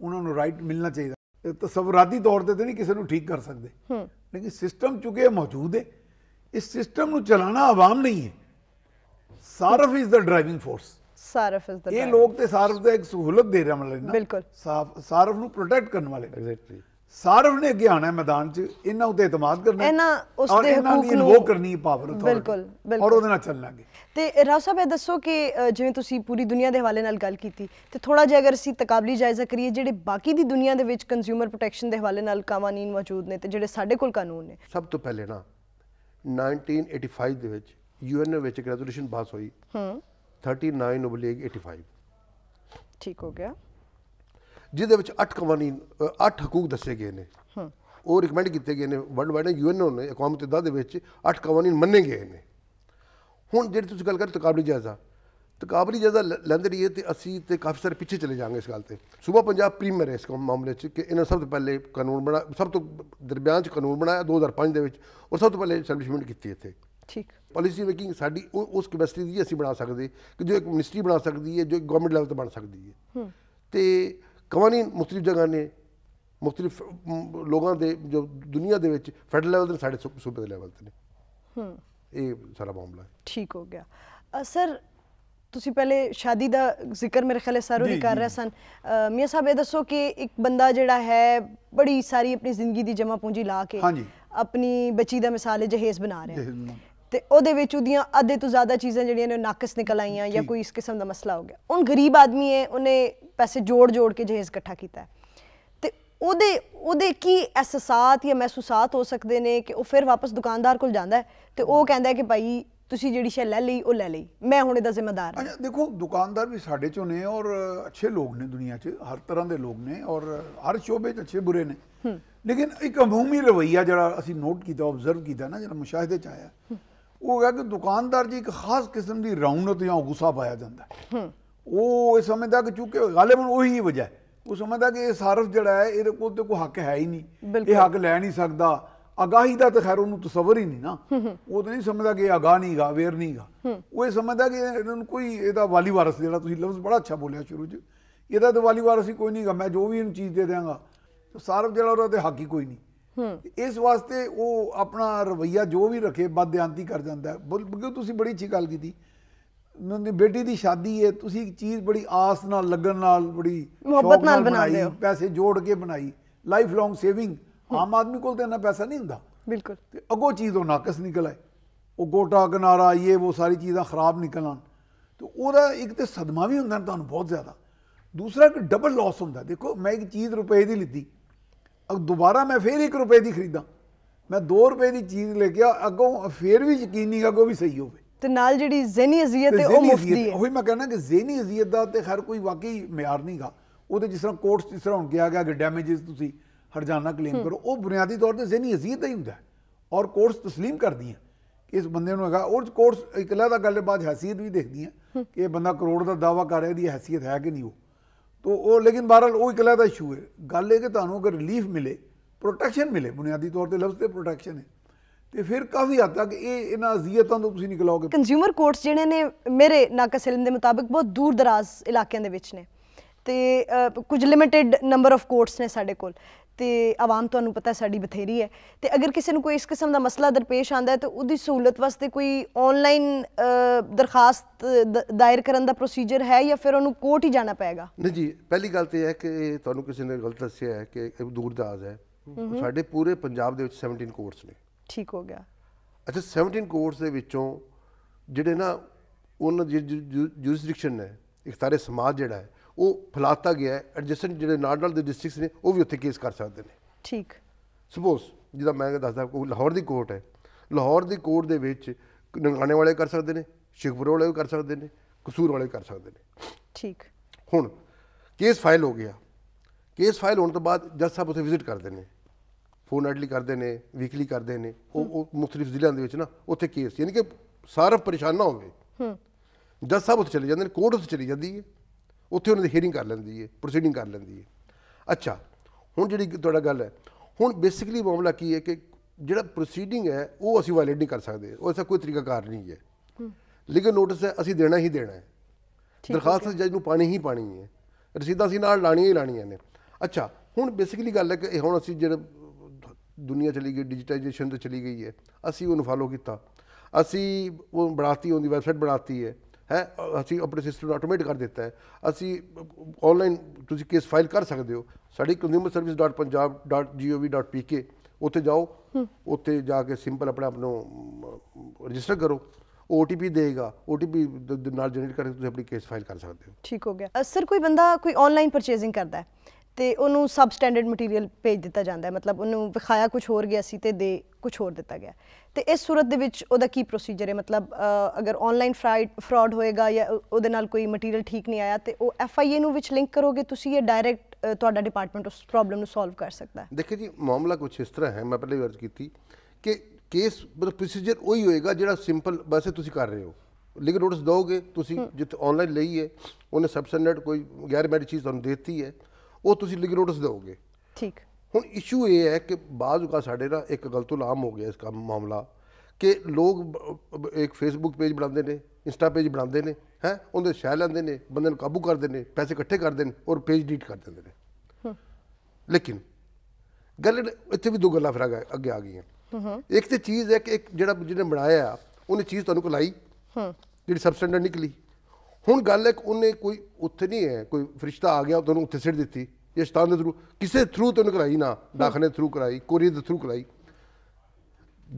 ਉਹਨਾਂ ਨੂੰ ਰਾਈਟ ਮਿਲਣਾ ਚਾਹੀਦਾ ਇਹ ਤਾਂ ਤੌਰ ਤੇ ਨਹੀਂ ਕਿਸੇ ਨੂੰ ਠੀਕ ਕਰ ਸਕਦੇ ਲੇਕਿਨ ਸਿਸਟਮ ਚੁਕੇ ਮੌਜੂਦ ਹੈ ਇਸ ਸਿਸਟਮ ਨੂੰ ਚਲਾਣਾ ਆਵਾਮ ਨਹੀਂ ਹੈ ਸਾਰਫ ਇਜ਼ ਦਾ ਡਰਾਈਵਿੰਗ ਫੋਰਸ ਸਾਰਫ ਇਜ਼ ਦਾ ਇਹ ਲੋਕ ਤੇ ਸਾਰਫ ਦਾ ਇੱਕ ਸਹੂਲਤ ਦੇ ਰਹੇ ਮਤਲਬ ਲੈਣਾ ਬਿਲਕੁਲ ਸਾਰਫ ਨੂੰ ਪ੍ਰੋਟੈਕਟ ਕਰਨ ਵਾਲੇ ਐਗਜ਼ੈਕਟਲੀ ਸਾਰਵ ਨੇ ਗਿਆਣਾ ਮੈਦਾਨ 'ਚ ਇਹਨਾਂ ਉੱਤੇ ਇਤਮਾਦ ਕਰਨਾ ਇਹਨਾਂ ਉਸ ਦੇ ਹਕੂਕ ਨੂੰ ਇਨਵੋਕ ਕਰਨੀ ਪਾਵਰ ਬਿਲਕੁਲ ਬਿਲਕੁਲ ਔਰ ਉਹਦੇ ਨਾਲ ਚੱਲਾਂਗੇ ਤੇ ਰਾਓ ਸਾਹਿਬ ਇਹ ਦੱਸੋ ਕਿ ਜਿਵੇਂ ਤੁਸੀਂ ਪੂਰੀ ਦੁਨੀਆ ਦੇ ਹਵਾਲੇ ਨਾਲ ਗੱਲ ਕੀਤੀ ਤੇ ਥੋੜਾ ਜਿਹਾ ਅਗਰ ਅਸੀਂ ਤਕਾਬਲੀ ਜਾਇਜ਼ਾ ਕਰੀਏ ਜਿਹੜੇ ਬਾਕੀ ਦੀ ਦੁਨੀਆ ਦੇ ਵਿੱਚ ਕੰਜ਼ਿਊਮਰ ਪ੍ਰੋਟੈਕਸ਼ਨ ਦੇ ਹਵਾਲੇ ਨਾਲ ਕਾਨੂੰਨ ਮੌਜੂਦ ਨੇ ਤੇ ਜਿਹੜੇ ਸਾਡੇ ਕੋਲ ਕਾਨੂੰਨ ਨੇ ਸਭ ਤੋਂ ਪਹਿਲੇ ਨਾ 1985 ਦੇ ਵਿੱਚ ਯੂਐਨ ਵਿੱਚ ਇੱਕ ਰੈਜ਼ੋਲੂਸ਼ਨ ਪਾਸ ਹੋਈ ਹੂੰ 39/85 ਠੀਕ ਹੋ ਗਿਆ ਜਿਹਦੇ ਵਿੱਚ 8 ਕਵਾਨੀ 8 ਹਕੂਕ ਦੱਸੇ ਗਏ ਨੇ ਉਹ ਰეკਮੈਂਡ ਕੀਤੇ ਗਏ ਨੇ ਵਰਲਡ ਵਾਈਡ ਯੂਐਨਓ ਨੇ ਅਕਵਾਮ ਦਾ ਦੇ ਵਿੱਚ 8 ਕਵਾਨੀ ਮੰਨੇ ਗਏ ਨੇ ਹੁਣ ਜਿਹੜੀ ਤੁਸੀਂ ਗੱਲ ਕਰ ਤਕਾਬਲੀ ਜਾਇਜ਼ਾ ਤਕਾਬਲੀ ਜਾਇਜ਼ਾ ਲੈਂਦੇ ਰਹੀਏ ਤੇ ਅਸੀਂ ਤੇ ਕਾਫੀ ਸਾਰੇ ਪਿੱਛੇ ਚਲੇ ਜਾਾਂਗੇ ਇਸ ਗੱਲ ਤੇ ਸੂਬਾ ਪੰਜਾਬ ਪ੍ਰੀਮੀਅਰ ਇਸ ਮਾਮਲੇ 'ਚ ਕਿ ਇਹਨਾਂ ਸਭ ਤੋਂ ਪਹਿਲੇ ਕਾਨੂੰਨ ਬਣਾ ਸਭ ਤੋਂ ਦਰਮਿਆਨ 'ਚ ਕਾਨੂੰਨ ਬਣਾਇਆ 2005 ਦੇ ਵਿੱਚ ਔਰ ਸਭ ਤੋਂ ਪਹਿਲੇ ਸਟੈਬਲਿਸ਼ਮੈਂਟ ਕੀਤੀ ਇੱਥੇ ਠੀਕ ਪਾਲਿਸੀ ਮੇਕਿੰਗ ਸਾਡੀ ਉਸ ਕੈਪੈਸਿਟੀ ਦੀ ਅਸੀਂ ਬਣਾ ਸਕਦੇ ਕਿ ਜੋ ਇੱਕ ਮਿਨਿਸਟਰੀ ਬਣਾ ਸਕਦੀ ਹੈ ਜੋ ਇੱਕ ਗਵਰਨਮੈਂਟ ਲੈਵਲ ਤੇ ਬਣ ਸਕਦੀ ਹੈ ਤੇ ਕਵਾਨੀਨ ਮੁxtਲਿਫ ਜਗ੍ਹਾ ਨੇ ਮੁxtਲਿਫ ਲੋਕਾਂ ਦੇ ਜੋ ਦੁਨੀਆ ਦੇ ਵਿੱਚ ਫੈਡਰਲ ਲੈਵਲ ਤੇ ਸਾਡੇ ਸੂਬੇ ਦੇ ਲੈਵਲ ਤੇ ਨੇ ਹੂੰ ਇਹ ਸਾਰਾ ਮਾਮਲਾ ਹੈ ਠੀਕ ਹੋ ਗਿਆ ਸਰ ਤੁਸੀਂ ਪਹਿਲੇ ਸ਼ਾਦੀ ਦਾ ਜ਼ਿਕਰ ਮੇਰੇ ਖਿਆਲੇ ਸਾਰੋ ਹੀ ਕਰ ਰਹੇ ਸਨ ਮੀਆਂ ਸਾਹਿਬ ਇਹ ਦੱਸੋ ਕਿ ਇੱਕ ਬੰਦਾ ਜਿਹੜਾ ਹੈ ਬੜੀ ਸਾਰੀ ਆਪਣੀ ਜ਼ਿੰਦਗੀ ਦੀ ਜਮਾ ਪੂੰਜੀ ਲਾ ਕੇ ਆਪਣੀ ਬੱਚੀ ਦਾ ਮਿਸਾਲ ਜਹੇਜ਼ ਬਣਾ ਰਿਹਾ ਤੇ ਉਹਦੇ ਵਿੱਚ ਉਹਦੀਆਂ ਅੱਧੇ ਤੋਂ ਜ਼ਿਆਦਾ ਚੀਜ਼ਾਂ ਜਿਹੜੀਆਂ ਨੇ ਨਾਕਸ ਨਿਕਲ ਆਈਆਂ ਜਾਂ ਕੋਈ ਇਸ ਕਿਸਮ ਦਾ ਮਸਲਾ ਹੋ ਗਿਆ ਹੁਣ ਗਰੀਬ ਆਦਮੀ ਹੈ ਉਹਨੇ ਪੈਸੇ ਜੋੜ ਜੋੜ ਕੇ ਜਹੇਜ਼ ਇਕੱਠਾ ਕੀਤਾ ਤੇ ਉਹਦੇ ਉਹਦੇ ਕੀ ਅਹਿਸਾਸਾਤ ਜਾਂ ਮਹਿਸੂਸਾਤ ਹੋ ਸਕਦੇ ਨੇ ਕਿ ਉਹ ਫਿਰ ਵਾਪਸ ਦੁਕਾਨਦਾਰ ਕੋਲ ਜਾਂਦਾ ਤੇ ਉਹ ਕਹਿੰਦਾ ਕਿ ਭਾਈ ਤੁਸੀਂ ਜਿਹੜੀ ਸ਼ੈ ਲੈ ਲਈ ਉਹ ਲੈ ਲਈ ਮੈਂ ਹੁਣ ਇਹਦਾ ਜ਼ਿੰਮੇਵਾਰ ਹਾਂ ਅੱਛਾ ਦੇਖੋ ਦੁਕਾਨਦਾਰ ਵੀ ਸਾਡੇ ਚੋਂ ਨੇ ਔਰ ਅੱਛੇ ਲੋਕ ਨੇ ਦੁਨੀਆ 'ਚ ਹਰ ਤਰ੍ਹਾਂ ਦੇ ਲੋਕ ਨੇ ਔਰ ਹਰ ਸ਼ੋਬੇ 'ਚ ਅੱਛੇ ਬੁਰੇ ਨੇ ਲੇਕਿਨ ਇੱਕ ਅਮੂਮੀ ਰਵਈਆ ਜਿਹੜਾ ਅਸੀਂ ਨੋਟ ਕੀਤਾ ਆਬਜ਼ਰਵ ਕੀਤਾ ਨਾ ਜਿਹੜਾ ਮੁਸ਼ਾਹਦੇ 'ਚ ਆਇਆ ਉਹ ਹੈ ਕਿ ਦੁਕਾਨਦਾਰ ਜੀ ਇੱਕ ਖਾਸ ਕਿਸਮ ਦੀ ਰੌਣਕ ਜਾਂ ਗੁੱਸਾ ਪਾਇਆ ਜਾਂਦਾ ਉਹ ਇਹ ਸਮਝਦਾ ਕਿ ਚੂੰਕਿ ਗਾਲਬਨ ਉਹੀ ਵਜ੍ਹਾ ਹੈ ਉਹ ਸਮਝਦਾ ਕਿ ਇਹ ਸਾਰਫ ਜਿਹੜਾ ਹੈ ਇਹਦੇ ਕੋਲ ਤੇ ਕੋਈ ਹੱਕ ਹੈ ਹੀ ਨਹੀਂ ਇਹ ਹੱਕ ਲੈ ਨਹੀਂ ਸਕਦਾ ਅਗਾਹੀ ਦਾ ਤਾਂ ਖੈਰ ਉਹਨੂੰ ਤਸਵਰ ਹੀ ਨਹੀਂ ਨਾ ਉਹ ਤਾਂ ਨਹੀਂ ਸਮਝਦਾ ਕਿ ਅਗਾਹ ਨਹੀਂ ਗਾ ਵੇਰ ਨਹੀਂ ਗਾ ਉਹ ਇਹ ਸਮਝਦਾ ਕਿ ਇਹਨਾਂ ਨੂੰ ਕੋਈ ਇਹਦਾ ਵਾਲੀ ਵਾਰਸ ਜਿਹੜਾ ਤੁਸੀਂ ਲਫ਼ਜ਼ ਬੜਾ ਅੱਛਾ ਬੋਲਿਆ ਸ਼ੁਰੂ 'ਚ ਇਹਦਾ ਤਾਂ ਵਾਲੀ ਵਾਰਸ ਹੀ ਕੋਈ ਨਹੀਂ ਗਾ ਮੈਂ ਜੋ ਵੀ ਇਹਨੂੰ ਚੀਜ਼ ਦੇ ਦਿਆਂਗਾ ਸਾਰਫ ਜਿਹੜਾ ਉਹਦਾ ਤੇ ਹੱਕ ਹੀ ਕੋਈ ਨਹੀਂ ਇਸ ਵਾਸਤੇ ਉਹ ਆਪਣਾ ਰਵਈਆ ਜੋ ਵੀ ਰੱਖੇ ਬਦਿਆਨਤੀ ਕਰ ਜਾਂਦਾ ਬਿਲਕੁਲ ਤੁਸੀਂ ਬੜੀ ਅੱਛੀ ਗੱਲ ਕੀਤੀ ਨੰਦੀ ਬੇਟੀ ਦੀ ਸ਼ਾਦੀ ਹੈ ਤੁਸੀਂ ਇੱਕ ਚੀਜ਼ ਬੜੀ ਆਸ ਨਾਲ ਲੱਗਣ ਨਾਲ ਬੜੀ ਮੁਹੱਬਤ ਨਾਲ ਬਣਾਈ ਪੈਸੇ ਜੋੜ ਕੇ ਬਣਾਈ ਲਾਈਫ ਲੌਂਗ ਸੇਵਿੰਗ ਆਮ ਆਦਮੀ ਕੋਲ ਤਾਂ ਨਾ ਪੈਸਾ ਨਹੀਂ ਹੁੰਦਾ ਬਿਲਕੁਲ ਤੇ ਅਗੋ ਚੀਜ਼ ਉਹ ਨਾਕਸ ਨਿਕਲ ਆਏ ਉਹ ਗੋਟਾ ਕਿਨਾਰਾ ਇਹ ਉਹ ਸਾਰੀ ਚੀਜ਼ਾਂ ਖਰਾਬ ਨਿਕਲਣ ਤੇ ਉਹਦਾ ਇੱਕ ਤੇ ਸਦਮਾ ਵੀ ਹੁੰਦਾ ਤੁਹਾਨੂੰ ਬਹੁਤ ਜ਼ਿਆਦਾ ਦੂਸਰਾ ਕਿ ਡਬਲ ਲਾਸ ਹੁੰਦਾ ਦੇਖੋ ਮੈਂ ਇੱਕ ਚੀਜ਼ ਰੁਪਏ ਦੀ ਲਿੱਤੀ ਅਗ ਦੁਬਾਰਾ ਮੈਂ ਫੇਰ 1 ਰੁਪਏ ਦੀ ਖਰੀਦਾਂ ਮੈਂ 2 ਰੁਪਏ ਦੀ ਚੀਜ਼ ਲੈ ਕੇ ਅਗੋਂ ਅੱਗੋਂ ਫੇਰ ਵੀ ਯਕੀਨ ਨਹੀਂ ਅਗੋਂ ਵੀ ਸਹੀ ਹੋਵੇ ਤੇ ਨਾਲ ਜਿਹੜੀ ਜ਼ੇਨੀ ਅਜ਼ੀਅਤ ਹੈ ਉਹ ਮੁਫਤੀ ਹੈ ਉਹੀ ਮੈਂ ਕਹਿੰਦਾ ਕਿ ਜ਼ੇਨੀ ਅਜ਼ੀਅਤ ਦਾ ਤੇ ਹਰ ਕੋਈ ਵਾਕਈ ਮਿਆਰ ਨਹੀਂਗਾ ਉਹਦੇ ਜਿਸ ਤਰ੍ਹਾਂ ਕੋਰਟਸ ਜਿਸ ਤਰ੍ਹਾਂ ਹੁਣ ਗਿਆ ਗਿਆ ਕਿ ਡੈਮੇजेस ਤੁਸੀਂ ਹਰਜਾਨਾ ਕਲੇਮ ਕਰੋ ਉਹ ਬੁਨਿਆਦੀ ਤੌਰ ਤੇ ਜ਼ੇਨੀ ਅਜ਼ੀਅਤ ਹੀ ਹੁੰਦਾ ਔਰ ਕੋਰਟਸ ਕਰਦੀ ਹੈ ਕਿ ਇਸ ਬੰਦੇ ਨੂੰ ਹੈਗਾ ਔਰ ਕੋਰਟਸ ਇਕੱਲਾ ਦਾ ਗੱਲ ਬਾਅਦ ਹਸੀਅਤ ਵੀ ਦੇਖਦੀ ਹੈ ਕਿ ਇਹ ਬੰਦਾ ਕਰੋੜ ਦਾ ਦਾਵਾ ਕਰ ਰਿਹਾ ਇਹਦੀ ਹਸੀਅਤ ਹੈ ਕਿ ਨਹੀਂ ਉਹ ਤੋ ਉਹ ਲੇਕਿਨ बहरहाल ਉਹ एक ਦਾ ਇਸ਼ੂ ਹੈ ਗੱਲ ਇਹ ਕਿ ਤੁਹਾਨੂੰ ਅਗਰ ਰਿਲੀਫ ਮਿਲੇ ਪ੍ਰੋਟੈਕਸ਼ਨ ਮਿਲੇ ਬੁਨਿਆਦੀ ਤੌਰ ਤੇ ਲਫ਼ਜ਼ ਤੇ ਪ੍ਰੋਟੈਕਸ਼ਨ ਹੈ ਤੇ ਫਿਰ ਕਾਫੀ ਹੱਦ ਤੱਕ ਇਹ ਇਹਨਾਂ ਅਜ਼ੀਅਤਾਂ ਤੋਂ ਤੁਸੀਂ ਨਿਕਲੋਗੇ ਕੰਜ਼ਿਊਮਰ ਕੋਰਟਸ ਜਿਹੜੇ ਨੇ ਮੇਰੇ ਸਿਲਮ ਦੇ ਮੁਤਾਬਕ ਬਹੁਤ ਦੂਰ ਦਰਾਜ਼ ਇਲਾਕਿਆਂ ਦੇ ਵਿੱਚ ਨੇ ਤੇ ਕੁਝ ਲਿਮਿਟਿਡ ਨੰਬਰ ਆਫ ਕੋਰਟਸ ਨੇ ਸਾਡੇ ਕੋਲ ਤੇ ਆਵਾਮ ਤੁਹਾਨੂੰ ਪਤਾ ਸਾਡੀ ਬਥੇਰੀ ਹੈ ਤੇ ਅਗਰ ਕਿਸੇ ਨੂੰ ਕੋਈ ਇਸ ਕਿਸਮ ਦਾ ਮਸਲਾ ਦਰਪੇਸ਼ ਆਂਦਾ ਹੈ ਤੇ ਉਹਦੀ ਸਹੂਲਤ ਵਾਸਤੇ ਕੋਈ ਆਨਲਾਈਨ ਦਰਖਾਸਤ ਦਾਇਰ ਕਰਨ ਦਾ ਪ੍ਰੋਸੀਜਰ ਹੈ ਜਾਂ ਫਿਰ ਉਹਨੂੰ ਕੋਰਟ ਹੀ ਜਾਣਾ ਪਏਗਾ ਨਹੀਂ ਜੀ ਪਹਿਲੀ ਗੱਲ ਤੇ ਹੈ ਕਿ ਤੁਹਾਨੂੰ ਕਿਸੇ ਨੇ ਗਲਤ ਦੱਸਿਆ ਹੈ ਕਿ ਇਹ ਦੂਰ ਦਾਜ਼ ਹੈ ਸਾਡੇ ਪੂਰੇ ਪੰਜਾਬ ਦੇ ਵਿੱਚ 17 ਕੋਰਟਸ ਨੇ ਠੀਕ ਹੋ ਗਿਆ ਅੱਛਾ 17 ਕੋਰਟਸ ਦੇ ਵਿੱਚੋਂ ਜਿਹੜੇ ਨਾ ਉਹਨਾਂ ਦੀ ਜੁਰਿਸਡਿਕਸ਼ਨ ਹੈ ਇਖਤਾਰੇ ਸਮਾਜ ਜਿਹੜਾ ਹੈ ਉਹ ਫਲਾਤਾ ਗਿਆ ਹੈ ਐਡਜਸਟ ਜਿਹੜੇ ਨਾਲ ਨਾਲ ਦੇ ਡਿਸਟ੍ਰਿਕਟਸ ਨੇ ਉਹ ਵੀ ਉੱਥੇ ਕੇਸ ਕਰ ਸਕਦੇ ਨੇ ਠੀਕ ਸਪੋਜ਼ ਜਿਹਦਾ ਮੈਂ ਦੱਸਦਾ ਕੋਈ ਲਾਹੌਰ ਦੀ ਕੋਰਟ ਹੈ ਲਾਹੌਰ ਦੀ ਕੋਰਟ ਦੇ ਵਿੱਚ ਨੰਗਾਣੇ ਵਾਲੇ ਕਰ ਸਕਦੇ ਨੇ ਸ਼ਿਕਪੁਰ ਵਾਲੇ ਕਰ ਸਕਦੇ ਨੇ ਕਸੂਰ ਵਾਲੇ ਕਰ ਸਕਦੇ ਨੇ ਠੀਕ ਹੁਣ ਕੇਸ ਫਾਈਲ ਹੋ ਗਿਆ ਕੇਸ ਫਾਈਲ ਹੋਣ ਤੋਂ ਬਾਅਦ ਜੱਜ ਸਾਹਿਬ ਉੱਥੇ ਵਿਜ਼ਿਟ ਕਰਦੇ ਨੇ ਫੋਰਨੈਟਲੀ ਕਰਦੇ ਨੇ ਵੀਕਲੀ ਕਰਦੇ ਨੇ ਉਹ ਉਹ ਮੁxtਲਿਫ ਜ਼ਿਲ੍ਹਿਆਂ ਦੇ ਵਿੱਚ ਨਾ ਉੱਥੇ ਕੇਸ ਯਾਨੀ ਕਿ ਸਾਰਾ ਪਰੇਸ਼ਾਨ ਨਾ ਹੋਵੇ ਹੂੰ ਜੱਜ ਸਾਹਿਬ ਉੱਥੇ ਚਲੇ ਜਾਂਦੇ ਨੇ ਕੋਰਟ ਉੱਥੇ ਚਲੀ ਜਾਂਦੀ ਹੈ ਉੱਥੇ ਉਹਨਾਂ ਦੀ ਹੀਅਰਿੰਗ ਕਰ ਲੈਂਦੀ ਹੈ ਪ੍ਰੋਸੀਡਿੰਗ ਕਰ ਲੈਂਦੀ ਹੈ ਅੱਛਾ ਹੁਣ ਜਿਹੜੀ ਤੁਹਾਡਾ ਗੱਲ ਹੈ ਹੁਣ ਬੇਸਿਕਲੀ ਮਾਮਲਾ ਕੀ ਹੈ ਕਿ ਜਿਹੜਾ ਪ੍ਰੋਸੀਡਿੰਗ ਹੈ ਉਹ ਅਸੀਂ ਵਾਇਲੇਟ ਨਹੀਂ ਕਰ ਸਕਦੇ ਉਹ ਐਸਾ ਕੋਈ ਕਰ ਨਹੀਂ ਹੈ ਲੇਕਿਨ ਨੋਟਿਸ ਹੈ ਅਸੀਂ ਦੇਣਾ ਹੀ ਦੇਣਾ ਹੈ ਦਰਖਾਸਤ ਜੱਜ ਨੂੰ ਪਾਣੀ ਹੀ ਪਾਣੀ ਹੈ ਰਸੀਦਾਂ ਅਸੀਂ ਨਾਲ ਲਾਣੀਆਂ ਹੀ ਲਾਣੀਆਂ ਨੇ ਅੱਛਾ ਹੁਣ ਬੇਸਿਕਲੀ ਗੱਲ ਹੈ ਕਿ ਹੁਣ ਅਸੀਂ ਜਿਹੜਾ ਦੁਨੀਆ ਚਲੀ ਗਈ ਡਿਜੀਟਾਈਜੇਸ਼ਨ ਤੇ ਚਲੀ ਗਈ ਹੈ ਅਸੀਂ ਉਹਨੂੰ ਫਾਲੋ ਕੀਤਾ ਅਸੀਂ ਉਹ ਬਣਾਤੀ ਉਹਦੀ ਵੈਬਸਾਈਟ ਬਣਾਤੀ ਹੈ ਹੈ ਅਸੀਂ ਆਪਣੇ ਸਿਸਟਮ ਨੂੰ ਆਟੋਮੇਟ ਕਰ ਦਿੱਤਾ ਹੈ ਅਸੀਂ ਆਨਲਾਈਨ ਤੁਸੀਂ ਕੇਸ ਫਾਈਲ ਕਰ ਸਕਦੇ ਹੋ ਸਾਡੀ consumerservice.punjab.gov.pk ਉੱਥੇ ਜਾਓ ਉੱਥੇ ਜਾ ਕੇ ਸਿੰਪਲ ਆਪਣਾ ਆਪ ਨੂੰ ਰਜਿਸਟਰ ਕਰੋ OTP ਦੇਗਾ OTP ਦੇ ਨਾਲ ਜਨਰੇਟ ਕਰਕੇ ਤੁਸੀਂ ਆਪਣੀ ਕੇਸ ਫਾਈਲ ਕਰ ਸਕਦੇ ਹੋ ਠੀਕ ਹੋ ਗਿਆ ਸਰ ਕੋਈ ਬੰਦਾ ਕੋਈ ਆਨਲਾਈਨ ਪਰਚੇਜ਼ਿੰਗ ਕਰਦਾ ਹੈ ਤੇ ਉਹਨੂੰ ਸਬ ਸਟੈਂਡਰਡ ਮਟੀਰੀਅਲ ਭੇਜ ਦਿੱਤਾ ਜਾਂਦਾ ਹੈ ਮਤਲਬ ਉਹਨੂੰ ਵਿਖਾਇਆ ਕੁਝ ਹੋਰ ਗਿਆ ਸੀ ਤੇ ਦੇ ਕੁਝ ਹੋਰ ਦਿੱਤਾ ਗਿਆ ਤੇ ਇਸ ਸੂਰਤ ਦੇ ਵਿੱਚ ਉਹਦਾ ਕੀ ਪ੍ਰੋਸੀਜਰ ਹੈ ਮਤਲਬ ਅਗਰ ਆਨਲਾਈਨ ਫਰਾਡ ਹੋਏਗਾ ਜਾਂ ਉਹਦੇ ਨਾਲ ਕੋਈ ਮਟੀਰੀਅਲ ਠੀਕ ਨਹੀਂ ਆਇਆ ਤੇ ਉਹ ਐਫ ਆਈ ਏ ਨੂੰ ਵਿੱਚ ਲਿੰਕ ਕਰੋਗੇ ਤੁਸੀਂ ਇਹ ਡਾਇਰੈਕਟ ਤੁਹਾਡਾ ਡਿਪਾਰਟਮੈਂਟ ਉਸ ਪ੍ਰੋਬਲਮ ਨੂੰ ਸੋਲਵ ਕਰ ਸਕਦਾ ਹੈ ਦੇਖੋ ਜੀ ਮਾਮਲਾ ਕੁਝ ਇਸ ਤਰ੍ਹਾਂ ਹੈ ਮੈਂ ਪਹਿਲੇ ਵੀ ਕੀਤੀ ਕਿ ਕੇਸ ਮਤਲਬ ਪ੍ਰੋਸੀਜਰ ਉਹੀ ਹੋਏਗਾ ਜਿਹੜਾ ਸਿੰਪਲ ਵੈਸੇ ਤੁਸੀਂ ਕਰ ਰਹੇ ਹੋ ਲਿਗਲ ਨੋਟਿਸ ਦੋਗੇ ਤੁਸੀਂ ਜਿੱਥੇ ਆਨਲਾਈਨ ਲਈ ਹੈ ਉਹਨੇ ਸਬਸਟੈਂਡਰਡ ਕੋਈ ਗੈਰ ਮੈਡੀ ਚੀਜ਼ ਤੁਹਾਨੂੰ ਦਿੱਤੀ ਹੈ ਉਹ ਤੁਸੀਂ ਲੀਗਲ ਨੋਟਿਸ ਦਿਓਗੇ ਠੀਕ ਹੁਣ ਇਸ਼ੂ ਇਹ ਹੈ ਕਿ ਬਾਅਦ ਉਕਾ ਸਾਡੇ ਨਾਲ ਇੱਕ ਗਲਤ ਉਲਾਮ ਹੋ ਗਿਆ ਇਸ ਕੰਮ ਮਾਮਲਾ ਕਿ ਲੋਕ ਇੱਕ ਫੇਸਬੁੱਕ ਪੇਜ ਬਣਾਉਂਦੇ ਨੇ ਇੰਸਟਾ ਪੇਜ ਬਣਾਉਂਦੇ ਨੇ ਹੈ ਉਹਦੇ ਸ਼ੈ ਲੈਂਦੇ ਨੇ ਬੰਦੇ ਨੂੰ ਕਾਬੂ ਕਰਦੇ ਨੇ ਪੈਸੇ ਇਕੱਠੇ ਕਰਦੇ ਨੇ ਔਰ ਪੇਜ ਡਿਲੀਟ ਕਰ ਦਿੰਦੇ ਨੇ ਲੇਕਿਨ ਗੱਲ ਇੱਥੇ ਵੀ ਦੋ ਗੱਲਾਂ ਫਿਰ ਅੱਗੇ ਆ ਗਈਆਂ ਇੱਕ ਤੇ ਚੀਜ਼ ਹੈ ਕਿ ਇੱਕ ਜਿਹੜਾ ਜਿਹਨੇ ਬਣਾਇਆ ਉਹਨੇ ਚੀਜ਼ ਤੁਹਾਨੂੰ ਕੋਲਾਈ ਜਿਹੜੀ ਸਬਸਟੈਂਡਰਡ ਨਿਕਲੀ ਹੁਣ ਗੱਲ ਹੈ ਕਿ ਉਹਨੇ ਕੋਈ ਉੱਥੇ ਨਹੀਂ ਹੈ ਕੋਈ ਫਰਿਸ਼ਤਾ ਆ ਗਿਆ ਤੁਹਾਨੂੰ ਉੱਥੇ ਸਿੱਟ ਦਿੱਤੀ ਜਾਂ ਸ਼ਤਾਨ ਦੇ ਥਰੂ ਕਿਸੇ ਥਰੂ ਤੋਂ ਕਰਾਈ ਨਾ ਦਾਖਲੇ ਥਰੂ ਕਰਾਈ ਕੋਰੀਅਰ ਦੇ ਥਰੂ ਕਰਾਈ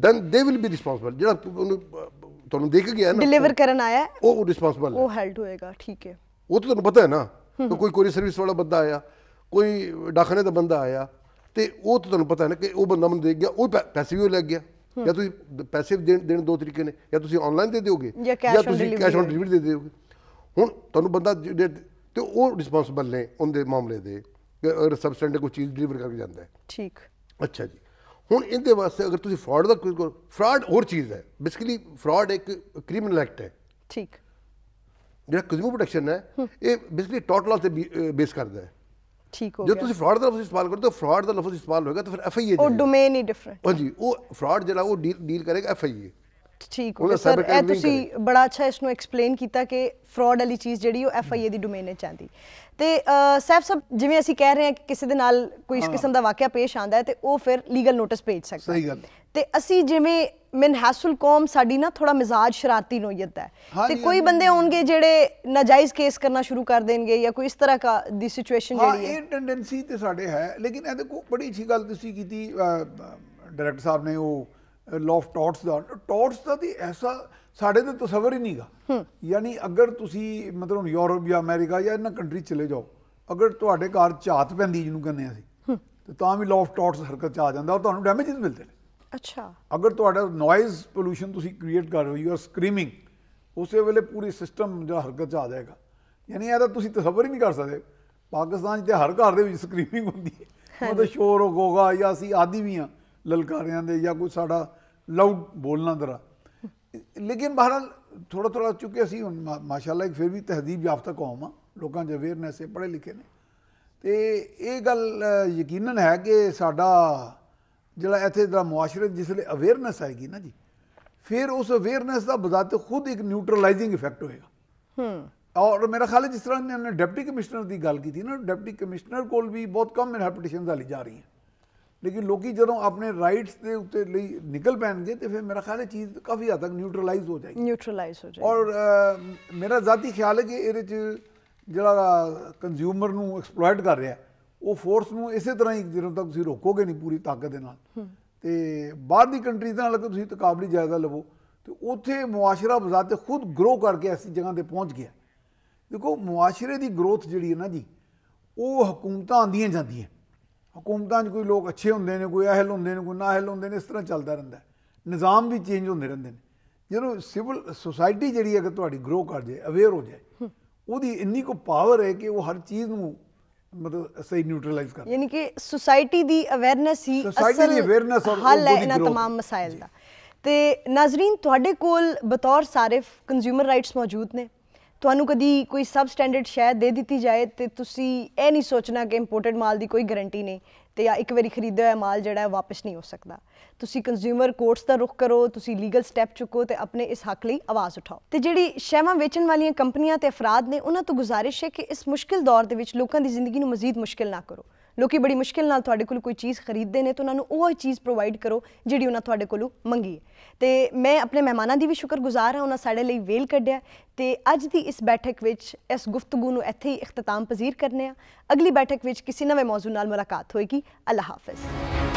then they will be responsible ਜਿਹੜਾ ਤੁਹਾਨੂੰ ਦੇਖ ਗਿਆ ਨਾ ਡਿਲੀਵਰ ਕਰਨ ਆਇਆ ਉਹ ਰਿਸਪੌਂਸਿਬਲ ਉਹ ਹੈਲਡ ਹੋਏਗਾ ਠੀਕ ਹੈ ਉਹ ਤਾਂ ਤੁਹਾਨੂੰ ਪਤਾ ਹੈ ਨਾ ਕੋਈ ਕੋਰੀਅਰ ਸਰਵਿਸ ਵਾਲਾ ਬੰਦਾ ਆਇਆ ਕੋਈ ਡਾਕਖਾਨੇ ਦਾ ਬੰਦਾ ਆਇਆ ਤੇ ਉਹ ਤਾਂ ਤੁਹਾਨੂੰ ਪਤਾ ਹੈ ਨਾ ਕਿ ਉਹ ਬੰਦਾ ਮੈਨੂੰ ਦੇਖ ਗਿਆ ਉਹ ਪੈਸੇ ਵੀ ਉਹ ਲੱਗ ਗਿਆ ਜਾਂ ਤੁਸੀਂ ਪੈਸੇ ਦੇਣ ਦੇਣ ਦੋ ਤਰੀਕੇ ਨੇ ਜਾਂ ਤੁਸੀਂ ਆਨਲਾਈਨ ਦੇ ਦਿਓਗੇ ਜਾਂ ਤੁਸੀਂ ਕੈਸ਼ ਔਨ ਡਿਲੀਵਰੀ ਦੇ ਦਿਓਗੇ हूँ तुम बंदा तो वो रिस्पोंसिबल ने उनके मामले के अगर सबसटेंट कोई चीज़ डिलीवर करके जाता है ठीक अच्छा जी हूँ इन वास्ते अगर तुम फ्रॉड का कोई फ्रॉड और चीज़ है बेसिकली फ्रॉड एक क्रिमिनल एक्ट है ठीक जो कंज्यूमर प्रोटेक्शन है ये बेसिकली टोटल से बेस करता है जो तुम फ्रॉड का लफ्ज इस्तेमाल करते हो फ्रॉड का लफ्ज इस्तेमाल होगा तो फिर एफ आई ए डोमेन ही डिफरेंट हाँ जी वो फ्रॉड जरा डील करेगा एफ आई ए ਠੀਕ ਹੋ ਸਰ ਇਹ ਤੁਸੀਂ ਬੜਾ ਅੱਛਾ ਇਸ ਨੂੰ ਐਕਸਪਲੇਨ ਕੀਤਾ ਕਿ ਫਰਾਡ ਵਾਲੀ ਚੀਜ਼ ਜਿਹੜੀ ਉਹ F I A the domain ਵਿੱਚ ਆਂਦੀ ਤੇ ਸੈਫ ਸਭ ਜਿਵੇਂ ਅਸੀਂ ਕਹਿ ਰਹੇ ਹਾਂ ਕਿ ਕਿਸੇ ਦੇ ਨਾਲ ਕੋਈ ਇਸ ਕਿਸਮ ਦਾ ਵਾਕਿਆ ਪੇਸ਼ ਆਂਦਾ ਹੈ ਤੇ ਉਹ ਫਿਰ ਲੀਗਲ ਨੋਟਿਸ ਭੇਜ ਸਕਦਾ ਸਹੀ ਗੱਲ ਤੇ ਅਸੀਂ ਜਿਵੇਂ ਹਾਸਲ ਕੌਮ ਸਾਡੀ ਨਾ ਥੋੜਾ ਮਿਜ਼ਾਜ ਸ਼ਰਾਰਤੀ ਨੋਇਤ ਹੈ ਤੇ ਕੋਈ ਬੰਦੇ ਹੋਣਗੇ ਜਿਹੜੇ ਨਾਜਾਇਜ਼ ਕੇਸ ਕਰਨਾ ਸ਼ੁਰੂ ਕਰ ਦੇਣਗੇ ਜਾਂ ਕੋਈ ਇਸ ਤਰ੍ਹਾਂ ਦਾ ਦੀ ਸਿਚੁਏਸ਼ਨ ਜਿਹੜੀ ਹੈ ਹਾਂ ਇਹ ਟੈਂਡੈਂਸੀ ਤੇ ਸਾਡੇ ਹੈ ਲੇਕਿਨ ਇਹ ਦੇਖੋ ਬੜੀ ਅੱਛੀ ਗੱਲ ਤੁਸੀਂ ਕੀਤੀ ਡਾਇਰੈਕਟਰ ਸਾਹਿਬ ਨੇ ਉਹ ਲੌਫ ਟੌਟਸ ਦਾ ਟੌਟਸ ਦਾ ਦੀ ਐਸਾ ਸਾਡੇ ਤੇ ਤਸਵਰ ਹੀ ਨਹੀਂਗਾ ਯਾਨੀ ਅਗਰ ਤੁਸੀਂ ਮਤਲਬ ਯੂਰਪ ਜਾਂ ਅਮਰੀਕਾ ਜਾਂ ਇਹਨਾਂ ਕੰਟਰੀ ਚਲੇ ਜਾਓ ਅਗਰ ਤੁਹਾਡੇ ਘਰ ਝਾਤ ਪੈਂਦੀ ਜਿਹਨੂੰ ਕਹਿੰਦੇ ਆ ਅਸੀਂ ਤੇ ਤਾਂ ਵੀ ਲੌਫ ਟੌਟਸ ਹਰਕਤ ਚ ਆ ਜਾਂਦਾ ਉਹ ਤੁਹਾਨੂੰ ਡੈਮੇजेस ਮਿਲਦੇ ਨੇ ਅੱਛਾ ਅਗਰ ਤੁਹਾਡਾ ਨੋਇਜ਼ ਪੋਲੂਸ਼ਨ ਤੁਸੀਂ ਕ੍ਰੀਏਟ ਕਰ ਰਹੇ ਹੋ ਯੂ ਆਰ ਸਕਰੀਮਿੰਗ ਉਸੇ ਵੇਲੇ ਪੂਰੀ ਸਿਸਟਮ ਜਿਹੜਾ ਹਰਕਤ ਚ ਆ ਜਾਏਗਾ ਯਾਨੀ ਇਹ ਤਾਂ ਤੁਸੀਂ ਤਸਵਰ ਹੀ ਨਹੀਂ ਕਰ ਸਕਦੇ ਪਾਕਿਸਤਾਨ 'ਚ ਤੇ ਹਰ ਘਰ ਦੇ ਵਿੱਚ ਸਕਰੀਮਿੰਗ ਹੁੰਦੀ ਹੈ ਮਤਲਬ ਸ਼ੋਰ ਹੋਗਾ ਜਾਂ ਅਸੀਂ ਆਦੀ ਵੀ ਆ ਲਲਕਾਰਿਆਂ ਦੇ ਜਾਂ ਕੋਈ ਸਾਡਾ ਲਾਊਡ ਬੋਲਣਾ ਦਰਾ ਲੇਕਿਨ ਬਹਰਾਲ ਥੋੜਾ ਥੋੜਾ ਚੁੱਕੇ ਅਸੀਂ ਹੁਣ ਮਾਸ਼ਾਅੱਲਾ ਇੱਕ ਫਿਰ ਵੀ ਤਹਦੀਬ ਯਾਫਤਾ ਕੌਮ ਆ ਲੋਕਾਂ ਦੇ ਅਵੇਅਰਨੈਸ ਹੈ ਪੜੇ ਲਿਖੇ ਨੇ ਤੇ ਇਹ ਗੱਲ ਯਕੀਨਨ ਹੈ ਕਿ ਸਾਡਾ ਜਿਹੜਾ ਇੱਥੇ ਦਾ ਮੁਆਸ਼ਰਤ ਜਿਸ ਲਈ ਅਵੇਅਰਨੈਸ ਆਏਗੀ ਨਾ ਜੀ ਫਿਰ ਉਸ ਅਵੇਅਰਨੈਸ ਦਾ ਬਜ਼ਾਤ ਖੁਦ ਇੱਕ ਨਿਊਟਰਲਾਈਜ਼ਿੰਗ ਇਫੈਕਟ ਹੋਏਗਾ ਹੂੰ ਔਰ ਮੇਰਾ ਖਿਆਲ ਹੈ ਜਿਸ ਤਰ੍ਹਾਂ ਨੇ ਡਿਪਟੀ ਕਮਿਸ਼ਨਰ ਦੀ ਗੱਲ ਕੀਤੀ ਨਾ ਡਿਪਟੀ ਕਮਿਸ਼ਨਰ ਕੋਲ ਵੀ ਬਹੁਤ ਕਮ ਇਨਹੈਪਿਟੇਸ਼ਨਸ ਆਲੀ ਜਾ ਰਹੀ ਹੈ ਲੇਕਿਨ ਲੋਕੀ ਜਦੋਂ ਆਪਣੇ ਰਾਈਟਸ ਦੇ ਉੱਤੇ ਲਈ ਨਿਕਲ ਪੈਣਗੇ ਤੇ ਫਿਰ ਮੇਰਾ ਖਿਆਲ ਹੈ ਚੀਜ਼ ਕਾਫੀ ਹੱਦ ਤੱਕ ਨਿਊਟਰਲਾਈਜ਼ ਹੋ ਜਾਏਗੀ ਨਿਊਟਰਲਾਈਜ਼ ਹੋ ਜਾਏਗੀ ਔਰ ਮੇਰਾ ਜ਼ਾਤੀ ਖਿਆਲ ਹੈ ਕਿ ਇਹਦੇ ਚ ਜਿਹੜਾ ਕੰਜ਼ਿਊਮਰ ਨੂੰ ਐਕਸਪਲੋਇਟ ਕਰ ਰਿਹਾ ਉਹ ਫੋਰਸ ਨੂੰ ਇਸੇ ਤਰ੍ਹਾਂ ਹੀ ਜਦੋਂ ਤੱਕ ਤੁਸੀਂ ਰੋਕੋਗੇ ਨਹੀਂ ਪੂਰੀ ਤਾਕਤ ਦੇ ਨਾਲ ਤੇ ਬਾਹਰ ਦੀ ਕੰਟਰੀ ਦੇ ਨਾਲ ਕਿ ਤੁਸੀਂ ਤਕਾਬਲੀ ਜਾਇਦਾ ਲਵੋ ਤੇ ਉੱਥੇ ਮੁਆਸ਼ਰਾ ਬਜ਼ਾਤੇ ਖੁਦ ਗਰੋ ਕਰਕੇ ਐਸੀ ਜਗ੍ਹਾ ਤੇ ਪਹੁੰਚ ਗਿਆ ਦੇਖੋ ਮੁਆਸ਼ਰੇ ਦੀ ਗਰੋਥ ਜਿਹੜੀ ਹੈ ਨਾ ਜੀ ਉਹ ਹਕੂਮਤਾਂ ਆਂਦੀਆਂ ਜਾਂਦੀਆਂ ਹਕੂਮਤਾਂ 'ਚ ਕੋਈ ਲੋਕ ਅੱਛੇ ਹੁੰਦੇ ਨੇ ਕੋਈ ਅਹਿਲ ਹੁੰਦੇ ਨੇ ਕੋਈ ਨਾਹਿਲ ਹੁੰਦੇ ਨੇ ਇਸ ਤਰ੍ਹਾਂ ਚੱਲਦਾ ਰਹਿੰਦਾ ਨਿਜ਼ਾਮ ਵੀ ਚੇਂਜ ਹੁੰਦੇ ਰਹਿੰਦੇ ਨੇ ਜਦੋਂ ਸਿਵਲ ਸੋਸਾਇਟੀ ਜਿਹੜੀ ਹੈ ਕਿ ਤੁਹਾਡੀ ਗਰੋ ਕਰ ਜਾਏ ਅਵੇਅਰ ਹੋ ਜਾਏ ਉਹਦੀ ਇੰਨੀ ਕੋ ਪਾਵਰ ਹੈ ਕਿ ਉਹ ਹਰ ਚੀਜ਼ ਨੂੰ ਮਤਲਬ ਸਹੀ ਨਿਊਟਰਲਾਈਜ਼ ਕਰ ਯਾਨੀ ਕਿ ਸੋਸਾਇਟੀ ਦੀ ਅਵੇਅਰਨੈਸ ਹੀ ਅਸਲ ਹੱਲ ਹੈ ਇਹਨਾਂ तमाम ਮਸਾਇਲ ਦਾ ਤੇ ਨਾਜ਼ਰੀਨ ਤੁਹਾਡੇ ਕੋਲ ਬਤੌਰ ਸਾਰਿਫ ਕੰਜ਼ਿਊਮਰ ਰਾਈਟਸ ਮੌਜੂਦ ਨੇ ਤੁਹਾਨੂੰ ਕਦੀ ਕੋਈ ਸਬ ਸਟੈਂਡਰਡ ਸ਼ੈ ਦੇ ਦਿੱਤੀ ਜਾਏ ਤੇ ਤੁਸੀਂ ਇਹ ਨਹੀਂ ਸੋਚਣਾ ਕਿ ਇੰਪੋਰਟਡ ਮਾਲ ਦੀ ਕੋਈ ਗਾਰੰਟੀ ਨਹੀਂ ਤੇ ਜਾਂ ਇੱਕ ਵਾਰੀ ਖਰੀਦਿਆ ਹੋਇਆ ਮਾਲ ਜਿਹੜਾ ਹੈ ਵਾਪਸ ਨਹੀਂ ਹੋ ਸਕਦਾ ਤੁਸੀਂ ਕੰਜ਼ਿਊਮਰ ਕੋਰਟਸ ਦਾ ਰੁਖ ਕਰੋ ਤੁਸੀਂ ਲੀਗਲ ਸਟੈਪ ਚੁੱਕੋ ਤੇ ਆਪਣੇ ਇਸ ਹੱਕ ਲਈ ਆਵਾਜ਼ ਉਠਾਓ ਤੇ ਜਿਹੜੀ ਸ਼ੈਵਾਂ ਵੇਚਣ ਵਾਲੀਆਂ ਕੰਪਨੀਆਂ ਤੇ ਅਫਰਾਦ ਨੇ ਉਹਨਾਂ ਤੋਂ ਗੁਜ਼ਾਰਿਸ਼ ਹੈ ਕਿ ਇਸ ਮੁਸ਼ਕਿਲ ਦੌਰ ਦੇ ਵਿੱਚ ਲੋਕਾਂ ਦੀ ਜ਼ਿੰਦਗੀ ਨੂੰ ਮਜ਼ੀਦ ਮੁਸ਼ਕਿਲ ਨਾ ਕਰੋ ਲੋਕੀ ਬੜੀ ਮੁਸ਼ਕਿਲ ਨਾਲ ਤੁਹਾਡੇ ਕੋਲ ਕੋਈ ਚੀਜ਼ ਖਰੀਦਦੇ ਨੇ ਤਾਂ ਉਹਨਾਂ ਨੂੰ ਉਹ ਚੀਜ਼ ਪ੍ਰੋਵਾਈਡ ਕਰੋ ਜਿਹੜੀ ਉਹਨਾਂ ਤੁਹਾਡੇ ਕੋਲੋਂ ਮੰਗੀ ਹੈ ਤੇ ਮੈਂ ਆਪਣੇ ਮਹਿਮਾਨਾਂ ਦੀ ਵੀ ਸ਼ੁਕਰਗੁਜ਼ਾਰ ਹਾਂ ਉਹਨਾਂ ਸਾਡੇ ਲਈ ਵੇਲ ਕੱਢਿਆ ਤੇ ਅੱਜ ਦੀ ਇਸ ਬੈਠਕ ਵਿੱਚ ਇਸ ਗੁਫ਼ਤਗੂ ਨੂੰ ਇੱਥੇ ਹੀ ਇਖਤਤਾਮ ਪਜ਼ੀਰ ਕਰਨੇ ਆ ਅਗਲੀ ਬੈਠਕ ਵਿੱਚ ਕਿਸੇ ਨਵੇਂ ਮੌਜੂ ਨਾਲ ਮੁਲਾਕਾਤ ਹੋਏਗੀ ਅੱਲਾ ਹਾਫਿਜ਼